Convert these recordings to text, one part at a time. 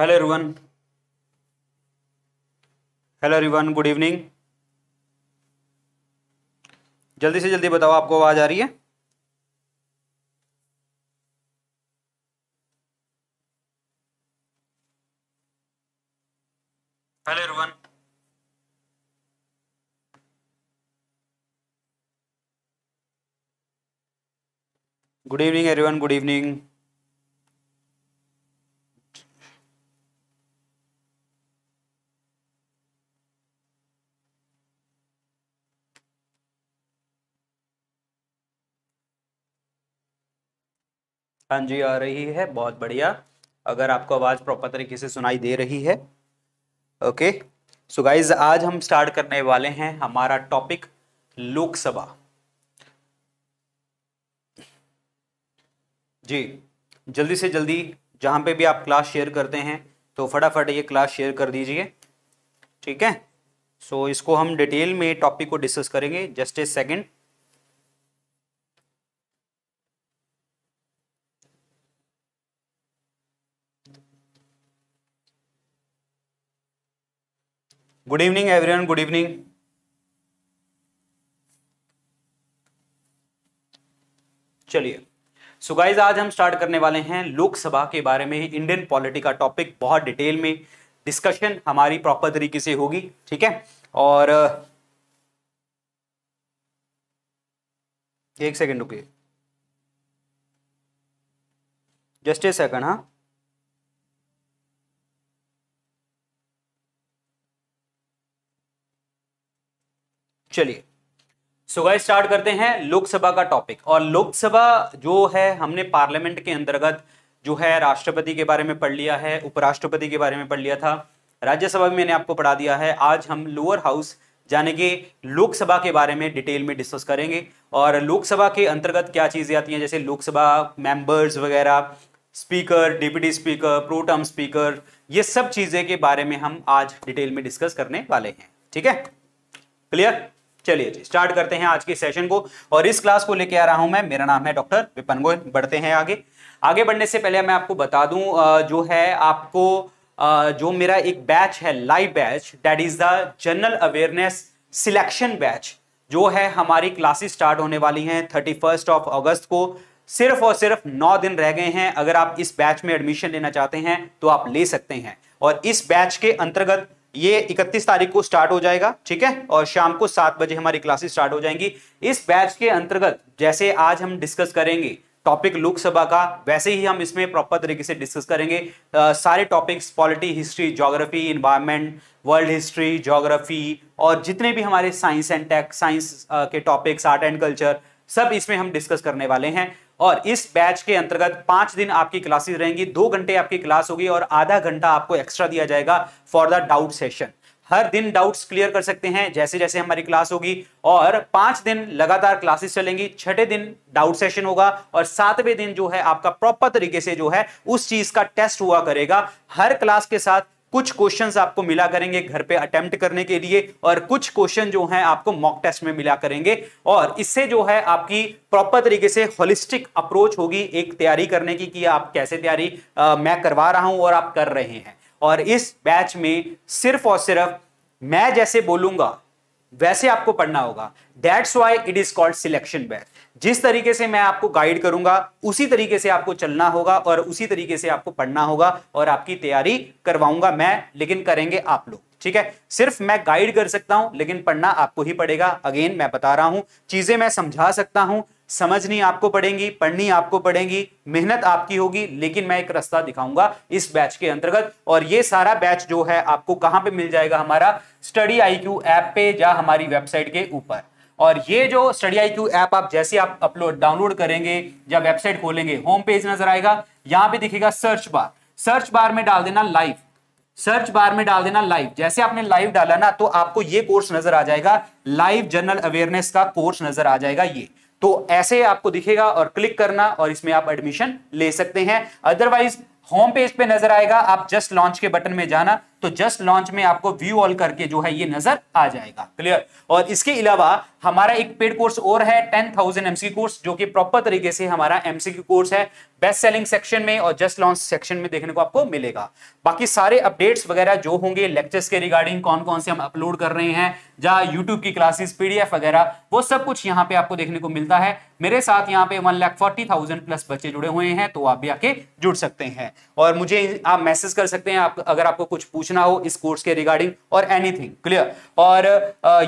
Hello everyone hello everyone good evening जल्दी से जल्दी बताओ आपको आवाज़ आ रही है hello everyone good evening everyone good evening हाँ जी आ रही है बहुत बढ़िया अगर आपको आवाज़ प्रॉपर तरीके से सुनाई दे रही है ओके सो गाइज आज हम स्टार्ट करने वाले हैं हमारा टॉपिक लोकसभा जी जल्दी से जल्दी जहां पे भी आप क्लास शेयर करते हैं तो फटाफट ये क्लास शेयर कर दीजिए ठीक है सो so, इसको हम डिटेल में टॉपिक को डिस्कस करेंगे just a second good evening everyone good evening चलिए सो गाइज आज हम स्टार्ट करने वाले हैं लोकसभा के बारे में इंडियन पॉलिटी का टॉपिक बहुत डिटेल में डिस्कशन हमारी प्रॉपर तरीके से होगी ठीक है और एक सेकेंड रुकिए जस्ट ए सेकंड हाँ चलिए सुबह स्टार्ट करते हैं लोकसभा का टॉपिक और लोकसभा जो है हमने पार्लियामेंट के अंतर्गत जो है राष्ट्रपति के बारे में पढ़ लिया है उपराष्ट्रपति के बारे में पढ़ लिया था राज्यसभा में मैंने आपको पढ़ा दिया है आज हम लोअर हाउस जाने के लोकसभा के बारे में डिटेल में डिस्कस करेंगे और लोकसभा के अंतर्गत क्या चीज़ें आती हैं जैसे लोकसभा मेंबर्स वगैरह speaker deputy speaker pro tem speaker ये सब चीज़ें के बारे में हम आज डिटेल में डिस्कस करने वाले हैं ठीक है क्लियर चलिए जी स्टार्ट करते हैं आज के सेशन को और इस क्लास को लेके आ रहा हूं मैं मेरा नाम है डॉक्टर विपन गोयल बढ़ते हैं आगे आगे बढ़ने से पहले मैं आपको बता दूं जो है आपको जो मेरा एक बैच है live batch that is the general awareness selection batch जो है हमारी क्लासेस स्टार्ट होने वाली हैं थर्टी फर्स्ट ऑफ अगस्त को सिर्फ और सिर्फ नौ दिन रह गए हैं अगर आप इस बैच में एडमिशन लेना चाहते हैं तो आप ले सकते हैं और इस बैच के अंतर्गत ये 31 तारीख को स्टार्ट हो जाएगा ठीक है और शाम को सात बजे हमारी क्लासेस स्टार्ट हो जाएंगी इस बैच के अंतर्गत जैसे आज हम डिस्कस करेंगे टॉपिक लोकसभा का वैसे ही हम इसमें प्रॉपर तरीके से डिस्कस करेंगे आ, सारे topics polity history geography environment world history geography और जितने भी हमारे साइंस एंड टेक साइंस के टॉपिक्स आर्ट एंड कल्चर सब इसमें हम डिस्कस करने वाले हैं और इस बैच के अंतर्गत पांच दिन आपकी क्लासेस रहेंगी दो घंटे आपकी क्लास होगी और आधा घंटा आपको एक्स्ट्रा दिया जाएगा फॉर द डाउट सेशन हर दिन डाउट्स क्लियर कर सकते हैं जैसे जैसे हमारी क्लास होगी और पांच दिन लगातार क्लासेस चलेंगी छठे दिन डाउट सेशन होगा और सातवें दिन जो है आपका प्रॉपर तरीके से जो है उस चीज का टेस्ट हुआ करेगा हर क्लास के साथ कुछ क्वेश्चन आपको मिला करेंगे घर पे अटेम्प्ट करने के लिए और कुछ क्वेश्चन जो है आपको मॉक टेस्ट में मिला करेंगे और इससे जो है आपकी प्रॉपर तरीके से होलिस्टिक अप्रोच होगी एक तैयारी करने की कि आप कैसे तैयारी मैं करवा रहा हूं और आप कर रहे हैं और इस बैच में सिर्फ और सिर्फ मैं जैसे बोलूंगा वैसे आपको पढ़ना होगा that's why it is called selection batch जिस तरीके से मैं आपको गाइड करूंगा उसी तरीके से आपको चलना होगा और उसी तरीके से आपको पढ़ना होगा और आपकी तैयारी करवाऊंगा मैं लेकिन करेंगे आप लोग ठीक है सिर्फ मैं गाइड कर सकता हूं लेकिन पढ़ना आपको ही पड़ेगा अगेन मैं बता रहा हूं चीजें मैं समझा सकता हूं समझनी आपको पड़ेगी पढ़नी आपको पड़ेगी मेहनत आपकी होगी लेकिन मैं एक रास्ता दिखाऊंगा इस बैच के अंतर्गत और ये सारा बैच जो है आपको कहां पे मिल जाएगा हमारा स्टडी आई क्यू ऐप पे या हमारी वेबसाइट के ऊपर और ये जो स्टडी आई क्यू ऐप आप जैसे आप अपलोड डाउनलोड करेंगे या वेबसाइट खोलेंगे होम पेज नजर आएगा यहां पर दिखेगा सर्च बार सर्च बार में डाल देना लाइव सर्च बार में डाल देना लाइव जैसे आपने लाइव डाला ना तो आपको ये कोर्स नजर आ जाएगा लाइव जनरल अवेयरनेस का कोर्स नजर आ जाएगा ये तो ऐसे आपको दिखेगा और क्लिक करना और इसमें आप एडमिशन ले सकते हैं अदरवाइज होम पेज पे नजर आएगा आप जस्ट लॉन्च के बटन में जाना तो जस्ट लॉन्च में आपको व्यू ऑल करके जो है ये नजर आ जाएगा क्लियर और इसके अलावा हमारा एक पेड कोर्स और है टेन थाउजेंड एमसी कोर्स जो कि प्रॉपर तरीके से हमारा एमसीक्यू कोर्स है बेस्ट सेलिंग सेक्शन में और जस्ट लॉन्च सेक्शन में देखने को आपको मिलेगा बाकी सारे अपडेट्स वगैरह जो होंगे लेक्चर्स के रिगार्डिंग कौन कौन से हम अपलोड कर रहे हैं जहाँ यूट्यूब की क्लासेस पीडीएफ वगैरह वो सब कुछ यहाँ पे आपको देखने को मिलता है मेरे साथ यहाँ पे one lakh forty thousand plus बच्चे जुड़े हुए हैं तो आप भी आके जुड़ सकते हैं और मुझे आप मैसेज कर सकते हैं आप अगर आपको कुछ पूछना पूछना हो इस कोर्स के रिगार्डिंग और एनीथिंग क्लियर और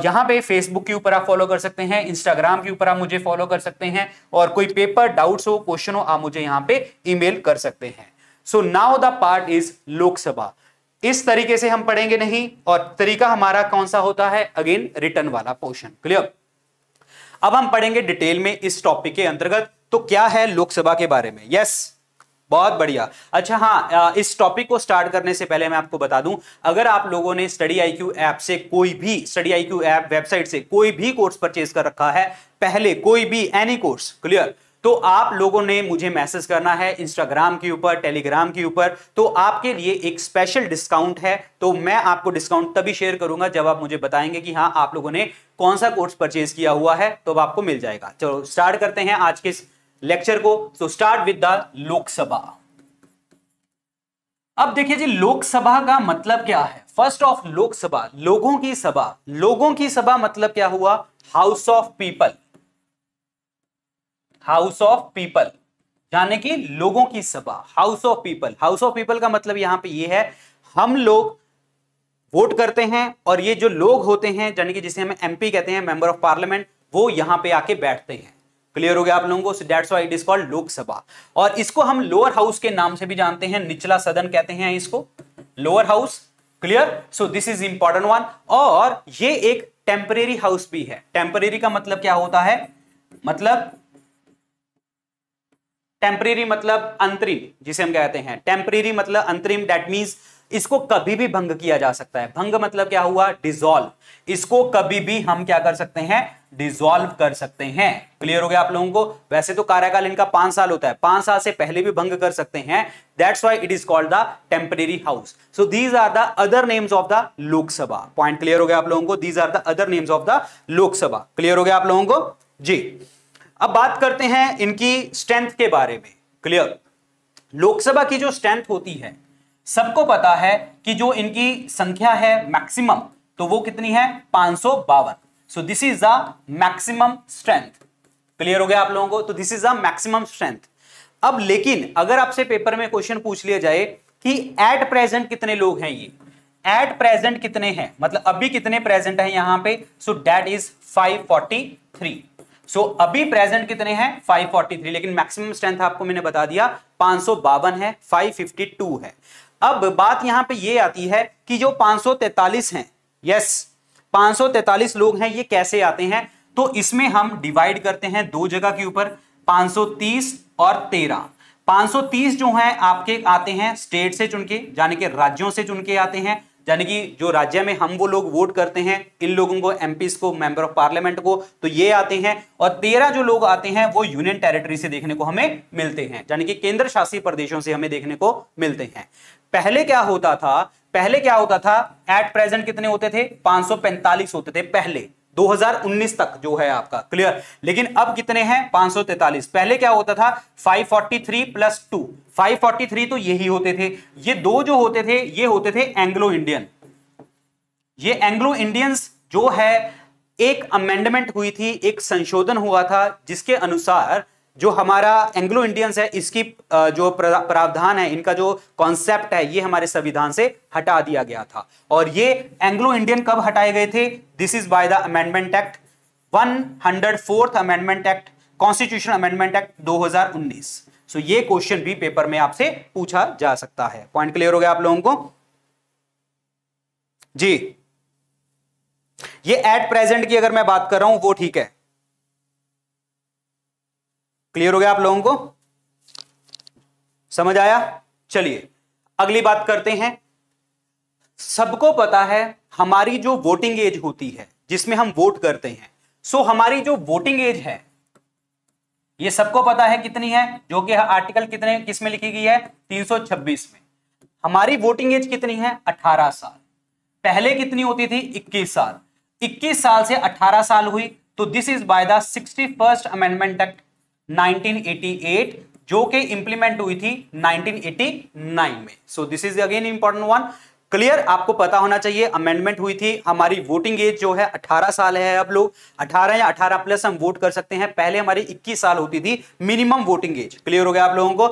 यहां पे फेसबुक के ऊपर आप फॉलो कर सकते हैं इंस्टाग्राम के ऊपर आप मुझे फॉलो कर सकते हैं और कोई पेपर डाउट्स हो क्वेश्चन हो आप मुझे यहां पे ईमेल कर सकते हैं so now the part is Lok Sabha इस तरीके से हम पढ़ेंगे नहीं और तरीका हमारा कौन सा होता है अगेन रिटर्न वाला पोर्शन क्लियर अब हम पढ़ेंगे डिटेल में इस टॉपिक के अंतर्गत तो क्या है लोकसभा के बारे में यस yes, बहुत बढ़िया अच्छा हाँ इस टॉपिक को स्टार्ट करने से पहले मैं आपको बता दूं अगर आप लोगों ने स्टडी आई क्यू ऐप से कोई भी study I Q app website से कोई भी कोर्स परचेज कर रखा है पहले कोई भी एनी कोर्स क्लियर तो आप लोगों ने मुझे मैसेज करना है इंस्टाग्राम के ऊपर टेलीग्राम के ऊपर तो आपके लिए एक स्पेशल डिस्काउंट है तो मैं आपको डिस्काउंट तभी शेयर करूंगा जब आप मुझे बताएंगे कि हाँ आप लोगों ने कौन सा कोर्स परचेज किया हुआ है तो आपको मिल जाएगा चलो स्टार्ट करते हैं आज के लेक्चर को so start with the Lok Sabha अब देखिए जी लोकसभा का मतलब क्या है फर्स्ट ऑफ लोकसभा लोगों की सभा लोगों की सभा मतलब क्या हुआ house of people house of people यानी कि लोगों की सभा house of people house of people का मतलब यहां पे ये यह है हम लोग वोट करते हैं और ये जो लोग होते हैं यानी कि जिसे हम एमपी कहते हैं मेंबर ऑफ पार्लियामेंट वो यहां पे आके बैठते हैं क्लियर हो गया आप लोगों को that's why it is called Lok Sabha और इसको हम लोअर हाउस के नाम से भी जानते हैं निचला सदन कहते हैं इसको lower house clear so this is important one और ये एक टेम्परेरी हाउस भी है टेम्परेरी का मतलब क्या होता है मतलब टेम्परेरी मतलब अंतरिम जिसे हम कहते हैं टेम्परेरी मतलब अंतरिम दैट मीन्स इसको कभी भी भंग किया जा सकता है भंग मतलब क्या हुआ डिजोल्व इसको कभी भी हम क्या कर सकते हैं डिजोल्व कर सकते हैं क्लियर हो गया आप लोगों को वैसे तो कार्यकाल इनका पांच साल होता है पांच साल से पहले भी भंग कर सकते हैं that's why it is called the temporary house so these are the other names of the Lok Sabha point clear हो गया आप लोगों को these are the other names of the Lok Sabha clear हो गया आप लोगों को जी अब बात करते हैं इनकी स्ट्रेंथ के बारे में क्लियर लोकसभा की जो स्ट्रेंथ होती है सबको पता है कि जो इनकी संख्या है मैक्सिमम तो वो कितनी है पांच सौ बावन so this is the maximum strength clear हो गया आप लोगों को तो this is the maximum strength अब लेकिन अगर आपसे पेपर में क्वेश्चन पूछ लिया जाए कि एट प्रेजेंट कितने लोग हैं ये एट प्रेजेंट कितने हैं मतलब अभी कितने प्रेजेंट हैं यहां पे सो डैट इज 543 सो अभी प्रेजेंट कितने हैं 543 लेकिन मैक्सिमम स्ट्रेंथ आपको मैंने बता दिया पांच है 552 है अब बात यहां पे ये आती है कि जो 543 हैं यस 543 लोग हैं ये कैसे आते हैं तो इसमें हम डिवाइड करते हैं दो जगह के ऊपर 530 और 13 530 जो हैं आपके आते हैं स्टेट से चुनके यानी कि राज्यों से चुनके आते हैं यानी कि जो राज्य में हम वो लोग वोट करते हैं इन लोगों को एम को मेंबर ऑफ पार्लियामेंट को तो ये आते हैं और तेरह जो लोग आते हैं वो यूनियन टेरिटरी से देखने को हमें मिलते हैं यानी कि केंद्र शासित प्रदेशों से हमें देखने को मिलते हैं पहले क्या होता था पहले क्या होता था एट प्रेजेंट कितने होते थे 545 होते थे पहले 2019 तक जो है आपका क्लियर लेकिन अब कितने हैं 543 पहले क्या होता था 543 प्लस टू 543 तो यही होते थे ये दो जो होते थे ये होते थे एंग्लो इंडियन ये एंग्लो इंडियंस जो है एक अमेंडमेंट हुई थी एक संशोधन हुआ था जिसके अनुसार जो हमारा एंग्लो इंडियंस है इसकी जो प्रावधान है इनका जो कॉन्सेप्ट है ये हमारे संविधान से हटा दिया गया था और ये एंग्लो इंडियन कब हटाए गए थे this is by the amendment act fourth amendment act constitution amendment act उन्नीस सो ये क्वेश्चन भी पेपर में आपसे पूछा जा सकता है पॉइंट क्लियर हो गया आप लोगों को जी ये एट प्रेजेंट की अगर मैं बात कर रहा हूं वो ठीक है क्लियर हो गया आप लोगों को समझ आया चलिए अगली बात करते हैं सबको पता है हमारी जो वोटिंग एज होती है जिसमें हम वोट करते हैं सो हमारी जो वोटिंग एज है ये सबको पता है कितनी है जो कि आर्टिकल कितने किस में लिखी गई है 326 में हमारी वोटिंग एज कितनी है 18 साल पहले कितनी होती थी 21 साल 21 साल से 18 साल हुई तो this is by the sixty first amendment act 1988 जो कि इंप्लीमेंट हुई थी 1989 में so this is again important one clear आपको पता होना चाहिए अमेंडमेंट हुई थी हमारी वोटिंग एज जो है 18 साल है अब लोग 18 या 18 प्लस हम वोट कर सकते हैं पहले हमारी 21 साल होती थी मिनिमम वोटिंग एज क्लियर हो गया आप लोगों को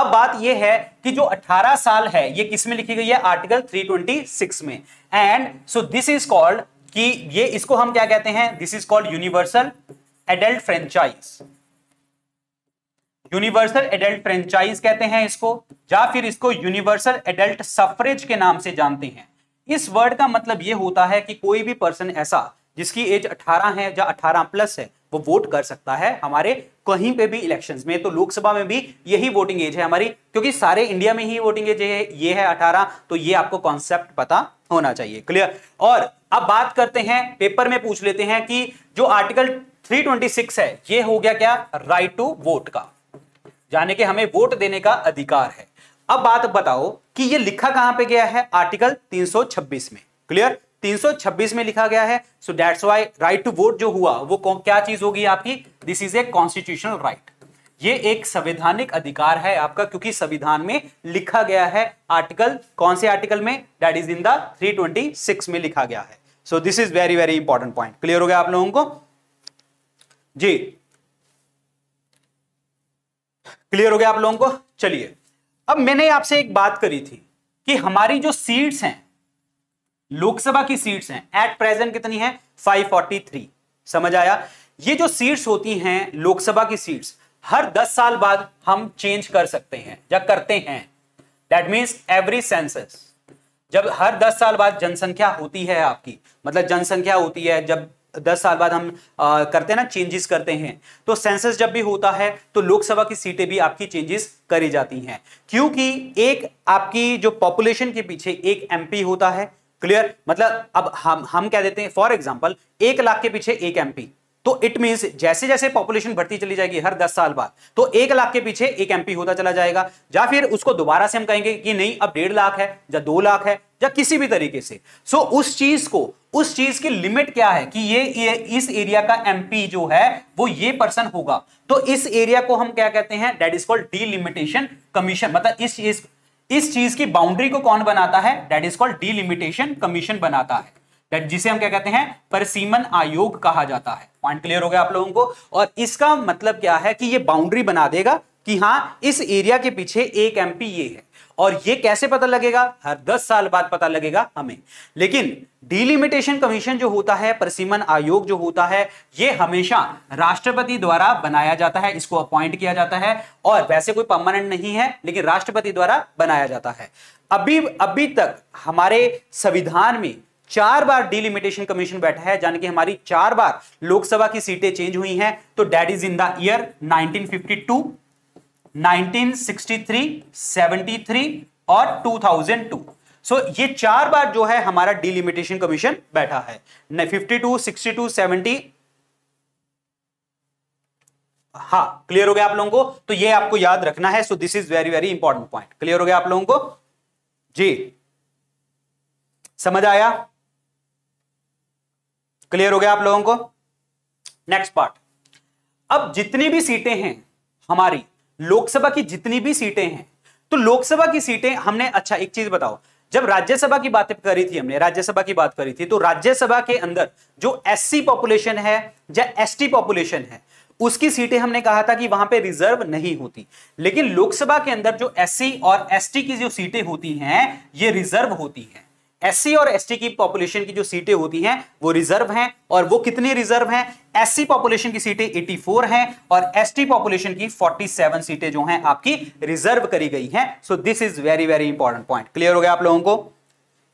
अब बात यह है कि जो 18 साल है ये किस में लिखी गई है आर्टिकल 326 में and so this is called कि ये इसको हम क्या कहते हैं this is called universal adult franchise universal adult franchise कहते हैं इसको या फिर इसको यूनिवर्सल एडल्ट सफरेज के नाम से जानते हैं इस वर्ड का मतलब ये होता है कि कोई भी पर्सन ऐसा जिसकी एज 18 है या 18 प्लस है वो वोट कर सकता है हमारे कहीं पे भी इलेक्शंस में तो लोकसभा में भी यही वोटिंग एज है हमारी क्योंकि सारे इंडिया में ही वोटिंग एज है ये है 18 तो ये आपको कॉन्सेप्ट पता होना चाहिए क्लियर और अब बात करते हैं पेपर में पूछ लेते हैं कि जो आर्टिकल 326 है ये हो गया क्या राइट टू वोट का यानी कि हमें वोट देने का अधिकार है अब बात बताओ कि ये लिखा कहां पे गया है आर्टिकल 326 में क्लियर 326 में लिखा गया है so that's why right to vote जो हुआ वो क्या चीज होगी आपकी this is a constitutional right ये एक संवैधानिक अधिकार है आपका क्योंकि संविधान में लिखा गया है आर्टिकल कौन से आर्टिकल में दैट इज इन द 326 में लिखा गया है so this is very very important point clear हो गया आप लोगों को जी क्लियर हो गया आप लोगों को चलिए अब मैंने आपसे एक बात करी थी कि हमारी जो सीट्स हैं लोकसभा की सीट्स हैं एट प्रेजेंट कितनी है 543 समझ आया ये जो सीट्स होती हैं लोकसभा की सीट्स हर 10 साल बाद हम चेंज कर सकते हैं या करते हैं दैट मीन्स एवरी सेंसस जब हर 10 साल बाद जनसंख्या होती है आपकी मतलब जनसंख्या होती है जब दस साल बाद हम आ, करते हैं ना चेंजेस करते हैं तो सेंसस जब भी होता है तो लोकसभा की सीटें भी आपकी चेंजेस करी जाती हैं क्योंकि एक आपकी जो पॉपुलेशन के पीछे एक एमपी होता है क्लियर मतलब अब हम हम क्या देते हैं फॉर एग्जाम्पल एक लाख के पीछे एक एमपी तो इट मीन जैसे जैसे पॉपुलेशन बढ़ती चली जाएगी हर दस साल बाद तो एक लाख के पीछे एक एमपी होता चला जाएगा या फिर उसको दोबारा से हम कहेंगे कि नहीं अब डेढ़ लाख है या दो लाख है या किसी भी तरीके से सो so, उस चीज को उस चीज की लिमिट क्या है कि ये, ये इस एरिया का एमपी जो है वो ये पर्सन होगा तो इस एरिया को हम क्या कहते हैं that is called delimitation commission मतलब इस चीज इस चीज की बाउंड्री को कौन बनाता है that is called delimitation commission बनाता है दैट जिसे हम क्या कहते हैं परसीमन आयोग कहा जाता है पॉइंट क्लियर हो गया आप लोगों को और इसका मतलब क्या है कि ये बाउंड्री बना देगा कि हाँ इस एरिया के पीछे एक एमपी ये है और ये कैसे पता लगेगा हर 10 साल बाद पता लगेगा हमें लेकिन डिलिमिटेशन कमीशन जो होता है परसीमन आयोग जो होता है ये हमेशा राष्ट्रपति द्वारा बनाया जाता है इसको अपॉइंट किया जाता है और वैसे कोई परमानेंट नहीं है लेकिन राष्ट्रपति द्वारा बनाया जाता है अभी अभी तक हमारे संविधान में चार बार डिलिमिटेशन कमीशन बैठा है यानी कि हमारी चार बार लोकसभा की सीटें चेंज हुई हैं तो that is in the year 1952 1963 73 और 2002 सो so, ये चार बार जो है हमारा डिलिमिटेशन कमीशन बैठा है न 52 62 70 हाँ क्लियर हो गया आप लोगों को तो ये आपको याद रखना है so this is very very important point clear हो गया आप लोगों को जी समझ आया क्लियर हो गया आप लोगों को नेक्स्ट पार्ट अब जितनी भी सीटें हैं हमारी लोकसभा की जितनी भी सीटें हैं तो लोकसभा की सीटें हमने अच्छा एक चीज बताओ जब राज्यसभा की बात करी थी हमने राज्यसभा की बात करी थी तो राज्यसभा के अंदर जो एस सी पॉपुलेशन है या एस टी पॉपुलेशन है उसकी सीटें हमने कहा था कि वहां पे रिजर्व नहीं होती लेकिन लोकसभा के अंदर जो सी और टी की जो सीटें होती हैं ये रिजर्व होती हैं एस और एस की पॉपुलेशन की जो सीटें होती हैं वो रिजर्व हैं और वो कितने रिजर्व हैं एस पॉपुलेशन की सीटें 84 हैं और एस पॉपुलेशन की 47 सीटें जो हैं आपकी रिजर्व करी गई हैं so this is very very important point clear हो गया आप लोगों को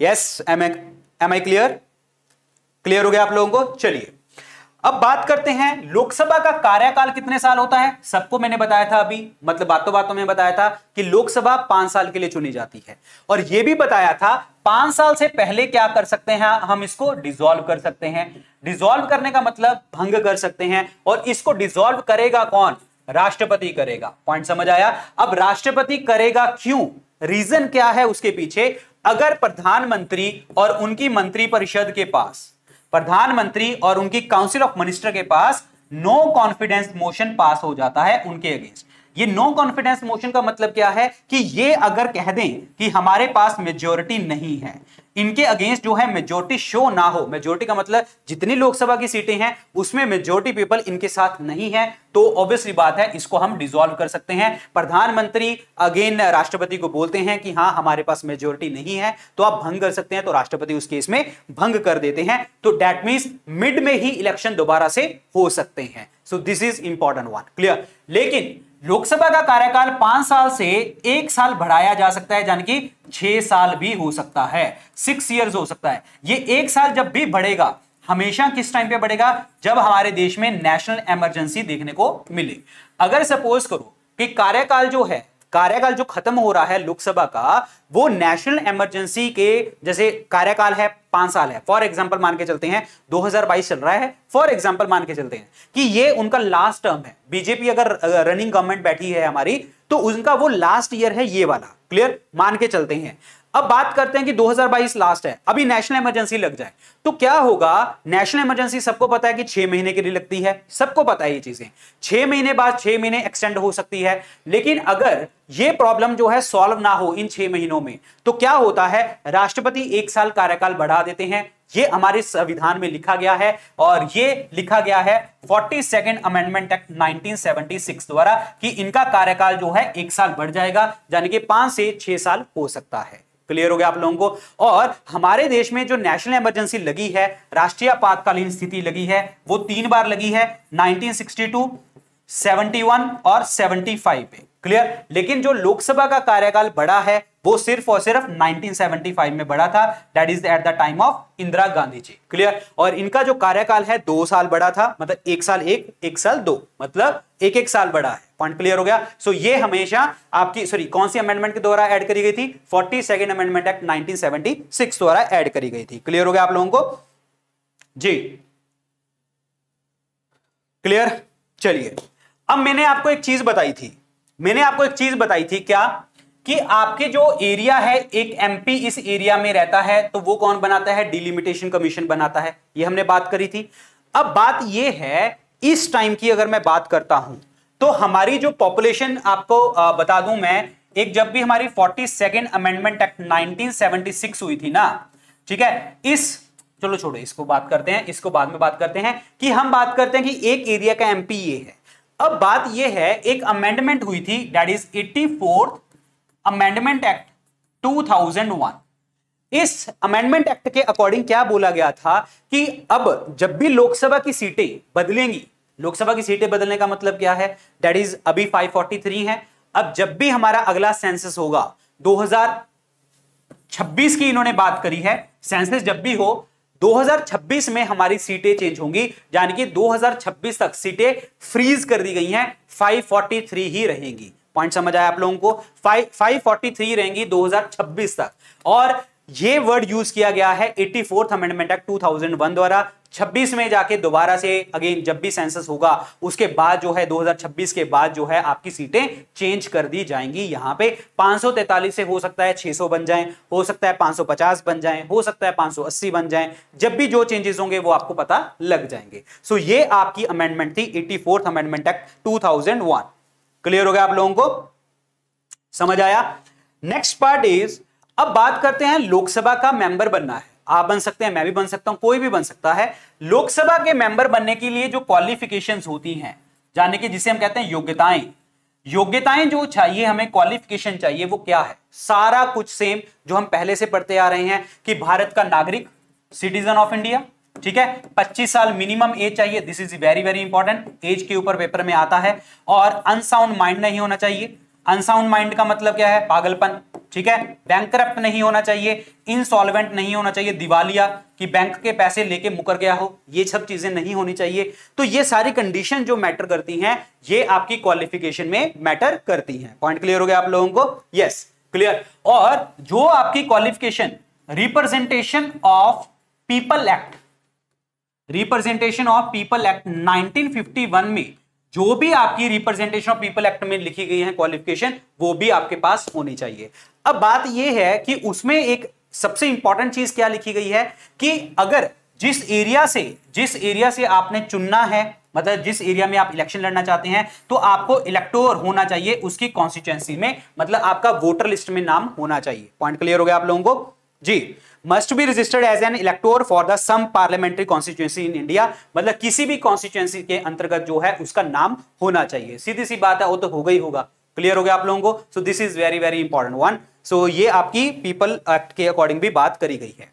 yes am am I clear clear हो गया आप लोगों को चलिए अब बात करते हैं लोकसभा का कार्यकाल कितने साल होता है सबको मैंने बताया था अभी मतलब बातों बातों में बताया था कि लोकसभा पांच साल के लिए चुनी जाती है और यह भी बताया था पांच साल से पहले क्या कर सकते हैं हम इसको डिसॉल्व कर सकते हैं डिसॉल्व करने का मतलब भंग कर सकते हैं और इसको डिसॉल्व करेगा कौन राष्ट्रपति करेगा पॉइंट समझ आया अब राष्ट्रपति करेगा क्यों रीजन क्या है उसके पीछे अगर प्रधानमंत्री और उनकी मंत्रिपरिषद के पास प्रधानमंत्री और उनकी काउंसिल ऑफ मिनिस्टर के पास नो कॉन्फिडेंस मोशन पास हो जाता है उनके अगेंस्ट ये नो कॉन्फिडेंस मोशन का मतलब क्या है कि ये अगर कह दें कि हमारे पास मेजोरिटी नहीं है इनके अगेंस्ट जो है मेजोरिटी शो ना हो मेजोरिटी का मतलब जितनी लोकसभा की सीटें हैं उसमें मेजोरिटी पीपल इनके साथ नहीं है तो ऑब्वियसली बात है इसको हम डिसॉल्व कर सकते हैं प्रधानमंत्री अगेन राष्ट्रपति को बोलते हैं कि हाँ हमारे पास मेजोरिटी नहीं है तो आप भंग कर सकते हैं तो राष्ट्रपति उस केस में भंग कर देते हैं तो डेट मीन मिड में ही इलेक्शन दोबारा से हो सकते हैं so this is important one clear लेकिन लोकसभा का कार्यकाल पांच साल से एक साल बढ़ाया जा सकता है यानी कि छह साल भी हो सकता है सिक्स इयर्स हो सकता है ये एक साल जब भी बढ़ेगा हमेशा किस टाइम पे बढ़ेगा जब हमारे देश में नेशनल इमरजेंसी देखने को मिले अगर सपोज करो कि कार्यकाल जो है कार्यकाल जो खत्म हो रहा है लोकसभा का वो नेशनल इमरजेंसी के जैसे कार्यकाल है पांच साल है फॉर एग्जाम्पल मान के चलते हैं 2022 चल रहा है फॉर एग्जाम्पल मान के चलते हैं कि ये उनका लास्ट टर्म है बीजेपी अगर रनिंग गवर्नमेंट बैठी है हमारी तो उनका वो लास्ट ईयर है ये वाला क्लियर मान के चलते हैं अब बात करते हैं कि 2022 लास्ट है अभी नेशनल इमरजेंसी लग जाए तो क्या होगा नेशनल इमरजेंसी सबको पता है कि छह महीने के लिए लगती है सबको पता है ये चीजें छह महीने बाद छह महीने एक्सटेंड हो सकती है लेकिन अगर ये प्रॉब्लम जो है सॉल्व ना हो इन छह महीनों में तो क्या होता है राष्ट्रपति एक साल कार्यकाल बढ़ा देते हैं ये हमारे संविधान में लिखा गया है और ये लिखा गया है फोर्टी सेकेंड अमेंडमेंट एक्ट 1976 द्वारा कि इनका कार्यकाल जो है एक साल बढ़ जाएगा यानी कि पांच से छह साल हो सकता है क्लियर हो गया आप लोगों को और हमारे देश में जो नेशनल इमरजेंसी लगी है राष्ट्रीय आपातकालीन स्थिति लगी है वो तीन बार लगी है 1962, 71 और 75 पे क्लियर लेकिन जो लोकसभा का कार्यकाल बड़ा है वो सिर्फ और सिर्फ 1975 में बड़ा था that is at the time of Indira Gandhi ji clear और इनका जो कार्यकाल है दो साल बड़ा था मतलब एक साल एक एक साल दो मतलब एक एक साल बड़ा है पॉइंट क्लियर हो गया सो so, ये हमेशा आपकी सॉरी कौन सी अमेंडमेंट के द्वारा ऐड करी गई थी forty second amendment act nineteen द्वारा एड करी गई थी क्लियर हो गया आप लोगों को जी क्लियर चलिए अब मैंने आपको एक चीज बताई थी मैंने आपको एक चीज बताई थी क्या कि आपके जो एरिया है एक एमपी इस एरिया में रहता है तो वो कौन बनाता है डिलिमिटेशन कमीशन बनाता है ये हमने बात करी थी अब बात ये है इस टाइम की अगर मैं बात करता हूं तो हमारी जो पॉपुलेशन आपको बता दूं मैं एक जब भी हमारी forty second amendment act nineteen हुई थी ना ठीक है इस चलो छोड़ो इसको बात करते हैं इसको बाद में बात करते हैं कि हम बात करते हैं कि एक एरिया का एमपी ये है अब बात ये है एक अमेंडमेंट हुई थी that is eighty fourth amendment act 2001 इस अमेंडमेंट एक्ट के अकॉर्डिंग क्या बोला गया था कि अब जब भी लोकसभा की सीटें बदलेंगी लोकसभा की सीटें बदलने का मतलब क्या है दैट इज अभी 543 है अब जब भी हमारा अगला सेंसस होगा 2026 की इन्होंने बात करी है सेंसस जब भी हो 2026 में हमारी सीटें चेंज होंगी यानी कि 2026 तक सीटें फ्रीज कर दी गई हैं 543 ही रहेंगी पॉइंट समझ आया आप लोगों को फाइव फाइव रहेंगी 2026 तक और ये वर्ड यूज किया गया है एट्टी फोर्थ अमेंडमेंट एक्ट 2001 द्वारा 26 में जाके दोबारा से अगेन जब भी सेंसस होगा उसके बाद जो है 2026 के बाद जो है आपकी सीटें चेंज कर दी जाएंगी यहां पे 543 से हो सकता है 600 बन जाएं हो सकता है 550 बन जाएं हो सकता है 580 बन जाएं जब भी जो चेंजेस होंगे वो आपको पता लग जाएंगे सो so, ये आपकी अमेंडमेंट थी eighty amendment act two clear हो गया आप लोगों को समझ आया नेक्स्ट पार्ट इज अब बात करते हैं लोकसभा का मेंबर बनना है आप बन सकते हैं मैं भी बन सकता हूं कोई भी बन सकता है लोकसभा के मेंबर बनने के लिए जो क्वालिफिकेशंस होती हैं जाने की जिसे हम कहते हैं योग्यताएं योग्यताएं जो चाहिए हमें क्वालिफिकेशन चाहिए वो क्या है सारा कुछ सेम जो हम पहले से पढ़ते आ रहे हैं कि भारत का नागरिक सिटीजन ऑफ इंडिया ठीक है 25 साल मिनिमम एज चाहिए this is very very important age के ऊपर पेपर में आता है और अनसाउंड माइंड नहीं होना चाहिए अनसाउंड माइंड का मतलब क्या है पागलपन ठीक है बैंक नहीं होना चाहिए इनसॉल्वेंट नहीं होना चाहिए दिवालिया कि बैंक के पैसे लेके मुकर गया हो ये सब चीजें नहीं होनी चाहिए तो ये सारी कंडीशन जो मैटर करती हैं ये आपकी क्वालिफिकेशन में मैटर करती हैं पॉइंट क्लियर हो गया आप लोगों को यस क्लियर और जो आपकी qualification representation of people act representation of people act 1951 में जो भी आपकी रिप्रेजेंटेशन ऑफ पीपल एक्ट में लिखी गई है क्वालिफिकेशन वो भी आपके पास होनी चाहिए अब बात यह है कि उसमें एक सबसे इंपॉर्टेंट चीज क्या लिखी गई है कि अगर जिस एरिया से जिस एरिया से आपने चुनना है मतलब जिस एरिया में आप इलेक्शन लड़ना चाहते हैं तो आपको इलेक्टोर होना चाहिए उसकी कॉन्स्टिट्युएंसी में मतलब आपका वोटर लिस्ट में नाम होना चाहिए पॉइंट क्लियर हो गया आप लोगों को he must be registered as an elector for the some parliamentary constituency in India मतलब किसी भी कॉन्स्टिट्यूएंसी के अंतर्गत जो है उसका नाम होना चाहिए सीधी सी बात है वो तो हो गई होगा क्लियर हो गया आप लोगों को so this is very very important one so ये आपकी पीपल एक्ट के अकॉर्डिंग भी बात करी गई है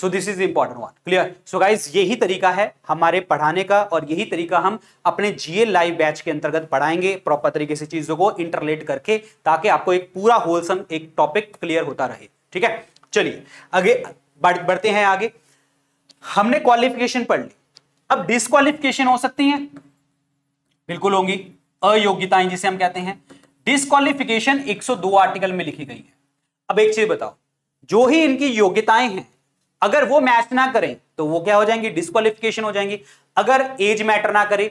so this is important one clear so guys यही तरीका है हमारे पढ़ाने का और यही तरीका हम अपने जीए लाइव बैच के अंतर्गत पढ़ाएंगे प्रॉपर तरीके से चीजों को इंटरलेट करके ताकि आपको एक पूरा होलसम एक टॉपिक क्लियर होता रहे ठीक है चलिए आगे बढ़ते हैं आगे हमने क्वालिफिकेशन पढ़ ली अब डिस्कालिफिकेशन हो सकती है बिल्कुल होंगी अयोग्यताएं जिसे हम कहते हैं डिस्कालिफिकेशन 102 आर्टिकल में लिखी गई है अब एक चीज बताओ जो ही इनकी योग्यताएं हैं अगर वो मैच ना करें तो वो क्या हो जाएंगी डिस्कालिफिकेशन हो जाएंगी अगर एज मैटर ना करे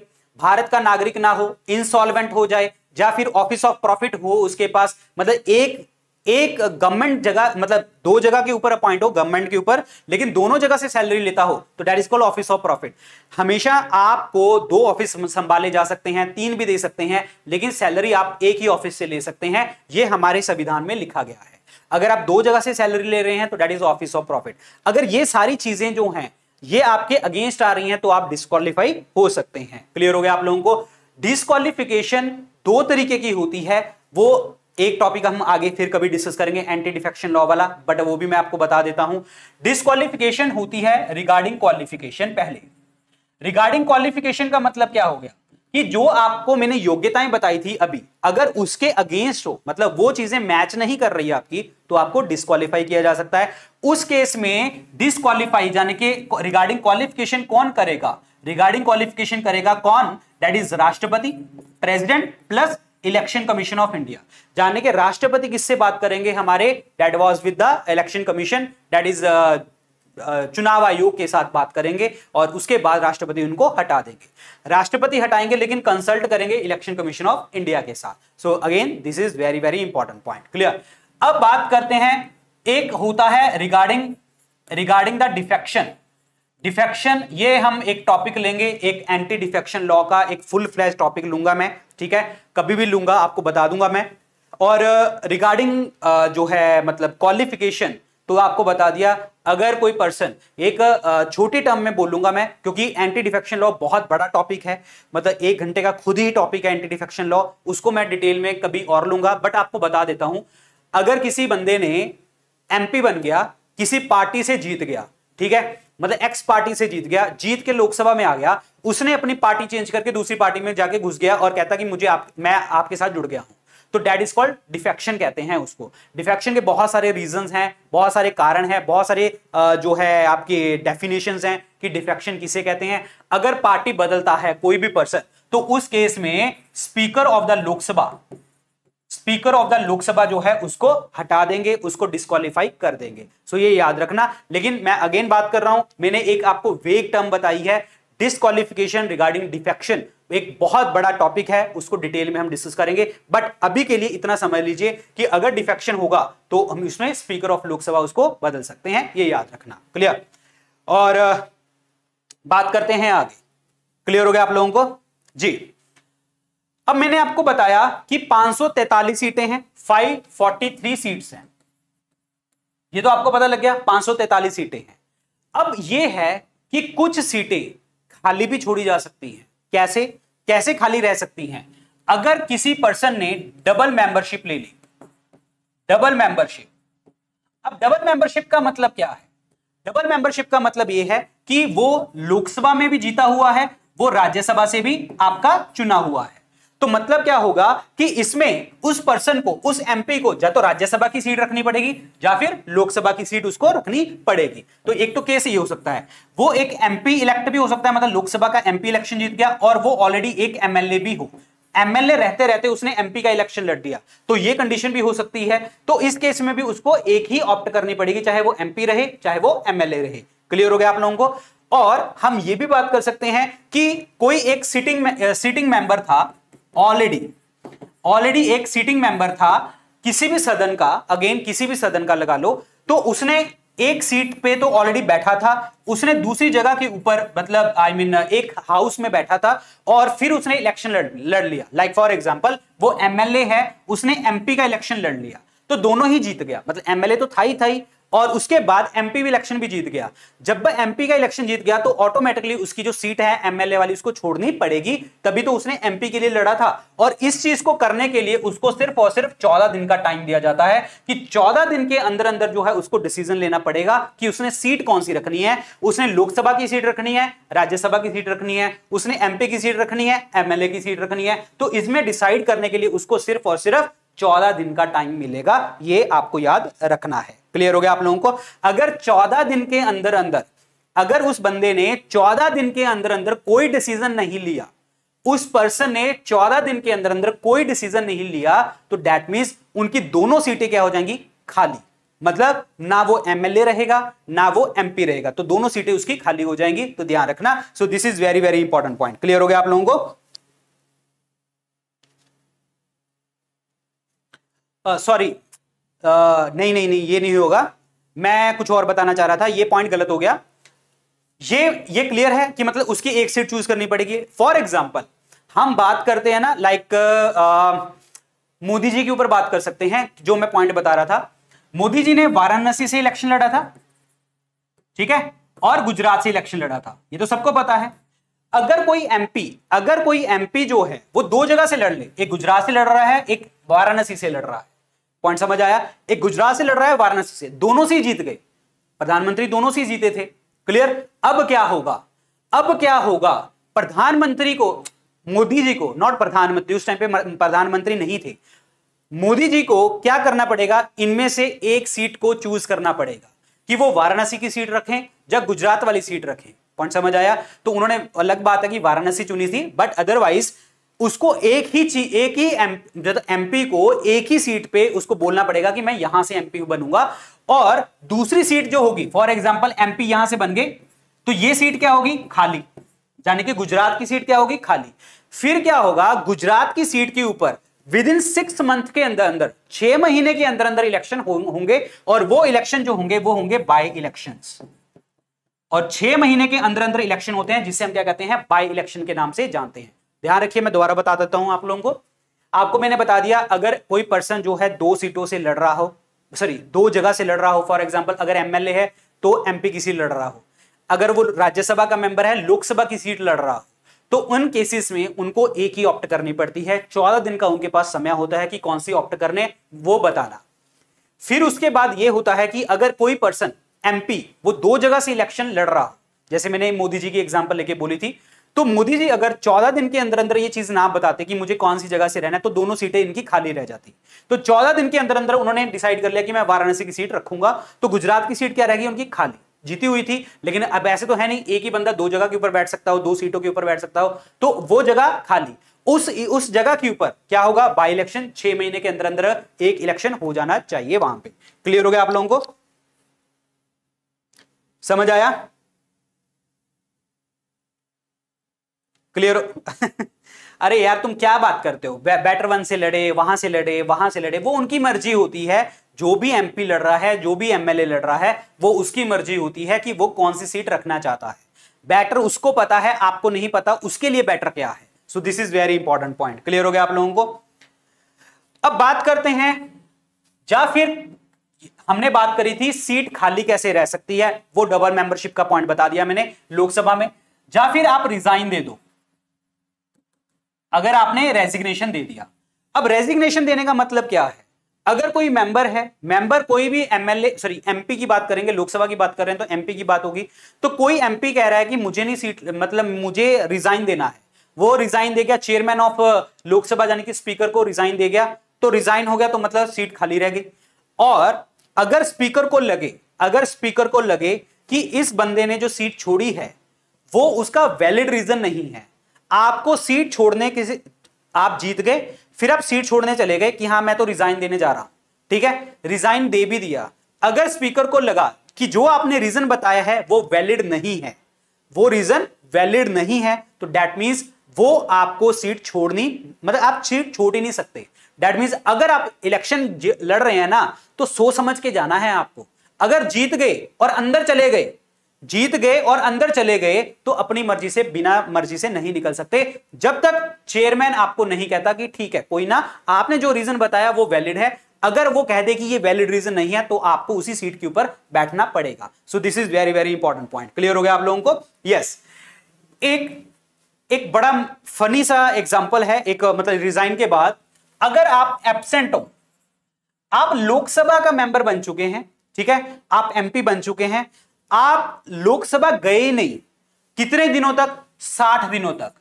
भारत का नागरिक ना हो इंसॉल्वेंट हो जाए या फिर ऑफिस ऑफ प्रॉफिट हो उसके पास मतलब एक एक गवर्नमेंट जगह मतलब दो जगह के ऊपर अपॉइंट हो गवर्नमेंट के ऊपर लेकिन दोनों जगह से सैलरी लेता हो तो that is called office of profit हमेशा आपको दो ऑफिस संभाले जा सकते हैं तीन भी दे सकते हैं लेकिन सैलरी आप एक ही ऑफिस से ले सकते हैं ये हमारे संविधान में लिखा गया है अगर आप दो जगह से सैलरी ले रहे हैं तो that is office of profit अगर ये सारी चीजें जो हैं ये आपके अगेंस्ट आ रही हैं तो आप डिस्कालीफाई हो सकते हैं क्लियर हो गया आप लोगों को डिस्कालिफिकेशन दो तरीके की होती है वो एक टॉपिक हम आगे फिर कभी डिस्कस करेंगे एंटी डिफेक्शन लॉ वाला बट वो भी मैं आपको बता देता हूं डिस्कालिफिकेशन होती है रिगार्डिंग क्वालिफिकेशन पहले रिगार्डिंग क्वालिफिकेशन का मतलब क्या हो गया कि जो आपको मैंने योग्यताएं बताई थी अभी अगर उसके अगेंस्ट हो मतलब वो चीजें मैच नहीं कर रही आपकी तो आपको डिस्कालीफाई किया जा सकता है उस केस में डिस्कालीफाई जाने के रिगार्डिंग क्वालिफिकेशन कौन करेगा रिगार्डिंग क्वालिफिकेशन करेगा कौन दैट इज राष्ट्रपति president plus election commission of India जाने के राष्ट्रपति किससे बात करेंगे हमारे that was with the election commission that is चुनाव आयोग के साथ बात करेंगे और उसके बाद राष्ट्रपति उनको हटा देंगे राष्ट्रपति हटाएंगे लेकिन कंसल्ट करेंगे इलेक्शन कमीशन ऑफ इंडिया के साथ so again this is very very important point clear अब बात करते हैं एक होता है regarding regarding the defection defection ये हम एक टॉपिक लेंगे एक एंटी डिफेक्शन लॉ का एक फुल फ्लैश टॉपिक लूंगा मैं ठीक है कभी भी लूंगा आपको बता दूंगा मैं और रिगार्डिंग uh, uh, जो है मतलब क्वालिफिकेशन तो आपको बता दिया अगर कोई पर्सन एक uh, छोटी टर्म में बोलूंगा मैं क्योंकि एंटी डिफेक्शन लॉ बहुत बड़ा टॉपिक है मतलब एक घंटे का खुद ही टॉपिक है एंटी डिफेक्शन लॉ उसको मैं डिटेल में कभी और लूंगा बट आपको बता देता हूं अगर किसी बंदे ने एमपी बन गया किसी पार्टी से जीत गया ठीक है मतलब एक्स पार्टी से जीत गया जीत के लोकसभा में आ गया उसने अपनी पार्टी चेंज करके दूसरी पार्टी में जाके घुस गया और कहता कि मुझे आप मैं आपके साथ जुड़ गया हूं तो डेट इज कॉल्ड डिफेक्शन कहते हैं उसको डिफेक्शन के बहुत सारे रीजन हैं बहुत सारे कारण हैं बहुत सारे जो है आपके डेफिनेशन हैं कि डिफेक्शन किसे कहते हैं अगर पार्टी बदलता है कोई भी पर्सन तो उस केस में speaker of the Lok Sabha speaker of the Lok Sabha जो है उसको हटा देंगे उसको डिस्कालीफाई कर देंगे सो ये याद रखना लेकिन मैं अगेन बात कर रहा हूं मैंने एक आपको वेग टर्म बताई है डिस्कालिफिकेशन रिगार्डिंग डिफेक्शन एक बहुत बड़ा टॉपिक है उसको डिटेल में हम डिस्कस करेंगे बट अभी के लिए इतना समझ लीजिए कि अगर डिफेक्शन होगा तो हम उसमें स्पीकर ऑफ लोकसभा उसको बदल सकते हैं ये याद रखना क्लियर और बात करते हैं आगे क्लियर हो गया आप लोगों को जी अब मैंने आपको बताया कि 543 सीटें हैं 543 सीट्स हैं ये तो आपको पता लग गया 543 सीटें हैं अब ये है कि कुछ सीटें खाली भी छोड़ी जा सकती हैं कैसे कैसे खाली रह सकती हैं अगर किसी पर्सन ने डबल मेंबरशिप ले ली डबल मेंबरशिप अब डबल मेंबरशिप का मतलब क्या है डबल मेंबरशिप का मतलब यह है कि वो लोकसभा में भी जीता हुआ है वो राज्यसभा से भी आपका चुना हुआ है तो मतलब क्या होगा कि इसमें उस पर्सन को उस एमपी को या तो राज्यसभा की सीट रखनी पड़ेगी या फिर लोकसभा की सीट उसको रखनी पड़ेगी तो एक तो केस ये हो सकता है वो एक एमपी इलेक्ट भी हो सकता है मतलब लोकसभा का एमपी इलेक्शन जीत गया और वो ऑलरेडी एक एमएलए भी हो एमएलए रहते रहते उसने एमपी का इलेक्शन लड़ दिया तो ये कंडीशन भी हो सकती है तो इस केस में भी उसको एक ही ऑप्ट करनी पड़ेगी चाहे वो एमपी रहे चाहे वो एमएलए रहे क्लियर हो गया आप लोगों को और हम ये भी बात कर सकते हैं कि कोई एक सिटिंग सिटिंग मेंबर था ऑलरेडी ऑलरेडी एक सीटिंग मेंबर था किसी भी सदन का अगेन किसी भी सदन का लगा लो तो उसने एक सीट पे तो ऑलरेडी बैठा था उसने दूसरी जगह के ऊपर मतलब आई I मीन mean, एक हाउस में बैठा था और फिर उसने इलेक्शन लड़ लड़ लिया लाइक फॉर एग्जांपल वो एमएलए है उसने एमपी का इलेक्शन लड़ लिया तो दोनों ही जीत गया मतलब एमएलए तो था ही था ही और उसके बाद एमपी भी इलेक्शन भी जीत गया जब एमपी का इलेक्शन जीत गया तो ऑटोमेटिकली उसकी जो सीट है एमएलए वाली उसको छोड़नी पड़ेगी तभी तो उसने एमपी के लिए लड़ा था और इस चीज को करने के लिए उसको सिर्फ और सिर्फ चौदह दिन का टाइम दिया जाता है कि चौदह दिन के अंदर अंदर जो है उसको डिसीजन लेना पड़ेगा कि उसने सीट कौन सी रखनी है उसने लोकसभा की सीट रखनी है राज्यसभा की सीट रखनी है उसने एमपी की सीट रखनी है एमएलए की सीट रखनी है तो इसमें डिसाइड करने के लिए उसको सिर्फ और सिर्फ चौदह दिन का टाइम मिलेगा ये आपको याद रखना है क्लियर हो गया आप लोगों को अगर चौदह दिन के अंदर अंदर अगर उस बंदे ने चौदह दिन के अंदर अंदर कोई डिसीजन नहीं लिया उस पर्सन ने चौदह दिन के अंदर अंदर कोई डिसीजन नहीं लिया तो डेट मीन उनकी दोनों सीटें क्या हो जाएंगी खाली मतलब ना वो एमएलए रहेगा ना वो एमपी रहेगा तो दोनों सीटें उसकी खाली हो जाएंगी तो ध्यान रखना so this is very very important point clear हो गया आप लोगों को सॉरी uh, तो नहीं नहीं नहीं ये नहीं होगा मैं कुछ और बताना चाह रहा था ये पॉइंट गलत हो गया ये ये क्लियर है कि मतलब उसकी एक सीट चूज करनी पड़ेगी फॉर एग्जाम्पल हम बात करते हैं ना लाइक मोदी जी के ऊपर बात कर सकते हैं जो मैं पॉइंट बता रहा था मोदी जी ने वाराणसी से इलेक्शन लड़ा था ठीक है और गुजरात से इलेक्शन लड़ा था ये तो सबको पता है अगर कोई एमपी अगर कोई एमपी जो है वो दो जगह से लड़ ले एक गुजरात से लड़ रहा है एक वाराणसी से लड़ रहा है पॉइंट समझ आया एक गुजरात से लड़ रहा है वाराणसी से दोनों से ही जीत गए प्रधानमंत्री दोनों से ही जीते थे क्लियर अब क्या होगा अब क्या होगा प्रधानमंत्री को मोदी जी को नॉट प्रधानमंत्री उस टाइम पे प्रधानमंत्री नहीं थे मोदी जी को क्या करना पड़ेगा इनमें से एक सीट को चूज करना पड़ेगा कि वो वाराणसी की सीट रखें या गुजरात वाली सीट रखें पॉइंट समझ आया तो उन्होंने अलग बात है कि वाराणसी चुनी थी बट अदरवाइज उसको एक ही चीज एक ही एमपी को एक ही सीट पे उसको बोलना पड़ेगा कि मैं यहां से एमपी बनूंगा और दूसरी सीट जो होगी फॉर एग्जाम्पल एमपी यहां से बन गई तो ये सीट क्या होगी खाली यानी कि गुजरात की सीट क्या होगी खाली फिर क्या होगा गुजरात की सीट के ऊपर विद इन सिक्स मंथ के अंदर अंदर छह महीने के अंदर अंदर इलेक्शन होंगे और वो इलेक्शन जो होंगे वो होंगे बाय इलेक्शन और छह महीने के अंदर अंदर इलेक्शन होते हैं जिसे हम क्या कहते हैं बाय इलेक्शन के नाम से जानते हैं ध्यान रखिए मैं दोबारा बता देता हूं आप लोगों को आपको मैंने बता दिया अगर कोई पर्सन जो है दो सीटों से लड़ रहा हो सॉरी दो जगह से लड़ रहा हो फॉर एग्जाम्पल अगर एमएलए है तो एमपी की सीट लड़ रहा हो अगर वो राज्यसभा का मेंबर है लोकसभा की सीट लड़ रहा हो तो उन केसेस में उनको एक ही ऑप्ट करनी पड़ती है चौदह दिन का उनके पास समय होता है कि कौन सी ऑप्ट करने वो बताना फिर उसके बाद ये होता है कि अगर कोई पर्सन एमपी वो दो जगह से इलेक्शन लड़ रहा हो जैसे मैंने मोदी जी की एग्जाम्पल लेके बोली थी तो मोदी जी अगर 14 दिन के अंदर अंदर ये चीज ना बताते कि मुझे कौन सी जगह से रहना है तो दोनों सीटें इनकी खाली रह जाती तो 14 दिन के अंदर अंदर उन्होंने डिसाइड कर लिया कि मैं वाराणसी की सीट रखूंगा तो गुजरात की सीट क्या रहेगी उनकी खाली जीती हुई थी लेकिन अब ऐसे तो है नहीं एक ही बंदा दो जगह के ऊपर बैठ सकता हो दो सीटों के ऊपर बैठ सकता हो तो वो जगह खाली उस उस जगह के ऊपर क्या होगा बाई इलेक्शन छह महीने के अंदर अंदर एक इलेक्शन हो जाना चाहिए वहां पे क्लियर हो गया आप लोगों को समझ आया क्लियर अरे यार तुम क्या बात करते हो बैटर बेटर वन से लड़े वहां से लड़े वहां से लड़े वो उनकी मर्जी होती है जो भी एमपी लड़ रहा है जो भी एमएलए लड़ रहा है वो उसकी मर्जी होती है कि वो कौन सी सीट रखना चाहता है बैटर उसको पता है आपको नहीं पता उसके लिए बैटर क्या है so this is very important point clear हो गया आप लोगों को अब बात करते हैं या फिर हमने बात करी थी सीट खाली कैसे रह सकती है वो डबल मेंबरशिप का पॉइंट बता दिया मैंने लोकसभा में या फिर आप रिजाइन दे दो अगर आपने रेजिग्नेशन दे दिया अब रेजिग्नेशन देने का मतलब क्या है अगर कोई मेंबर है मेंबर कोई भी एमएलए सॉरी एमपी की बात करेंगे लोकसभा की बात कर रहे हैं तो एमपी की बात होगी तो कोई एमपी कह रहा है कि मुझे नहीं सीट मतलब मुझे रिजाइन देना है वो रिजाइन दे गया चेयरमैन ऑफ uh, लोकसभा यानी कि स्पीकर को रिजाइन दे गया तो रिजाइन हो गया तो मतलब सीट खाली रह गई और अगर स्पीकर को लगे अगर स्पीकर को लगे कि इस बंदे ने जो सीट छोड़ी है वो उसका वैलिड रीजन नहीं है आपको सीट छोड़ने के आप जीत गए फिर आप सीट छोड़ने चले गए कि हाँ मैं तो रिजाइन देने जा रहा ठीक है रिजाइन दे भी दिया अगर स्पीकर को लगा कि जो आपने रीजन बताया है वो वैलिड नहीं है वो रीजन वैलिड नहीं है तो डैट मीन्स वो आपको सीट छोड़नी मतलब आप सीट छोड़ ही नहीं सकते डैट मीन्स अगर आप इलेक्शन लड़ रहे हैं ना तो सोच समझ के जाना है आपको अगर जीत गए और अंदर चले गए जीत गए और अंदर चले गए तो अपनी मर्जी से बिना मर्जी से नहीं निकल सकते जब तक चेयरमैन आपको नहीं कहता कि ठीक है कोई ना आपने जो रीजन बताया वो वैलिड है अगर वो कह दे कि ये वैलिड रीजन नहीं है तो आपको उसी सीट के ऊपर बैठना पड़ेगा so this is very very important point clear हो गया आप लोगों को यस yes. एक एक बड़ा फनी सा एग्जाम्पल है एक मतलब रिजाइन के बाद अगर आप एबसेंट हो आप लोकसभा का मेंबर बन चुके हैं ठीक है आप एमपी बन चुके हैं आप लोकसभा गए नहीं कितने दिनों तक साठ दिनों तक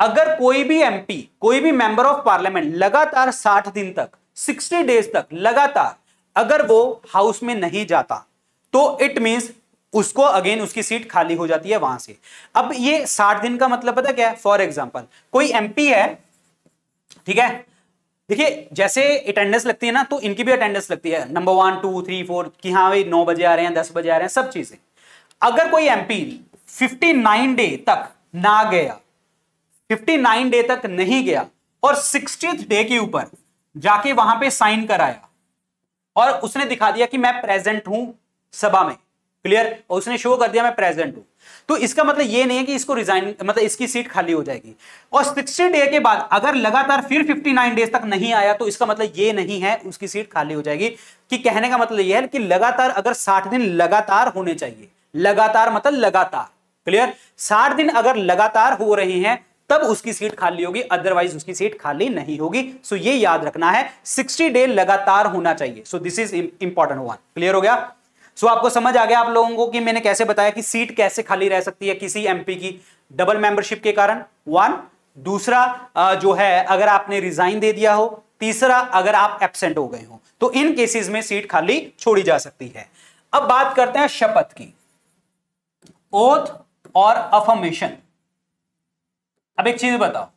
अगर कोई भी एमपी कोई भी मेंबर ऑफ पार्लियामेंट लगातार साठ दिन तक सिक्सटी डेज तक लगातार अगर वो हाउस में नहीं जाता तो इट मींस उसको अगेन उसकी सीट खाली हो जाती है वहां से अब ये साठ दिन का मतलब पता क्या है फॉर एग्जाम्पल कोई एमपी है ठीक है देखिए जैसे अटेंडेंस लगती है ना तो इनकी भी अटेंडेंस लगती है number one two three four कि हाँ भाई नौ बजे आ रहे हैं दस बजे आ रहे हैं सब चीजें अगर कोई एमपी 59 डे तक ना गया 59 डे तक नहीं गया और सिक्सटी डे के ऊपर जाके वहां पे साइन कराया और उसने दिखा दिया कि मैं प्रेजेंट हूं सभा में क्लियर और उसने शो कर दिया मैं प्रेजेंट हूं तो इसका मतलब ये नहीं है कि इसको रिजाइन मतलब इसकी सीट खाली हो जाएगी और सिक्सटी डे के बाद अगर लगातार फिर फिफ्टी नाइन डेज तक नहीं आया तो इसका मतलब ये नहीं है उसकी सीट खाली हो जाएगी कि कहने का मतलब यह है कि लगातार अगर साठ दिन लगातार होने चाहिए लगातार मतलब लगातार क्लियर साठ दिन अगर लगातार हो रहे हैं तब उसकी सीट खाली होगी अदरवाइज उसकी सीट खाली नहीं होगी सो so ये याद रखना है 60 डे लगातार होना चाहिए so this is important one clear हो गया सो so, आपको समझ आ गया आप लोगों को कि मैंने कैसे बताया कि सीट कैसे खाली रह सकती है किसी एमपी की डबल मेंबरशिप के कारण वन दूसरा जो है अगर आपने रिजाइन दे दिया हो तीसरा अगर आप एबसेंट हो गए हो तो इन केसेस में सीट खाली छोड़ी जा सकती है अब बात करते हैं शपथ की ओथ और अफर्मेशन अब एक चीज बताओ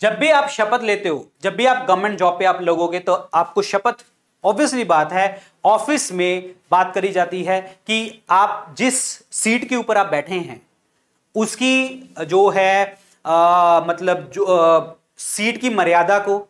जब भी आप शपथ लेते हो जब भी आप गवर्नमेंट जॉब पे आप लगोगे तो आपको शपथ ऑब्वियसली बात है ऑफिस में बात करी जाती है कि आप जिस सीट के ऊपर आप बैठे हैं उसकी जो है आ, मतलब जो आ, सीट की मर्यादा को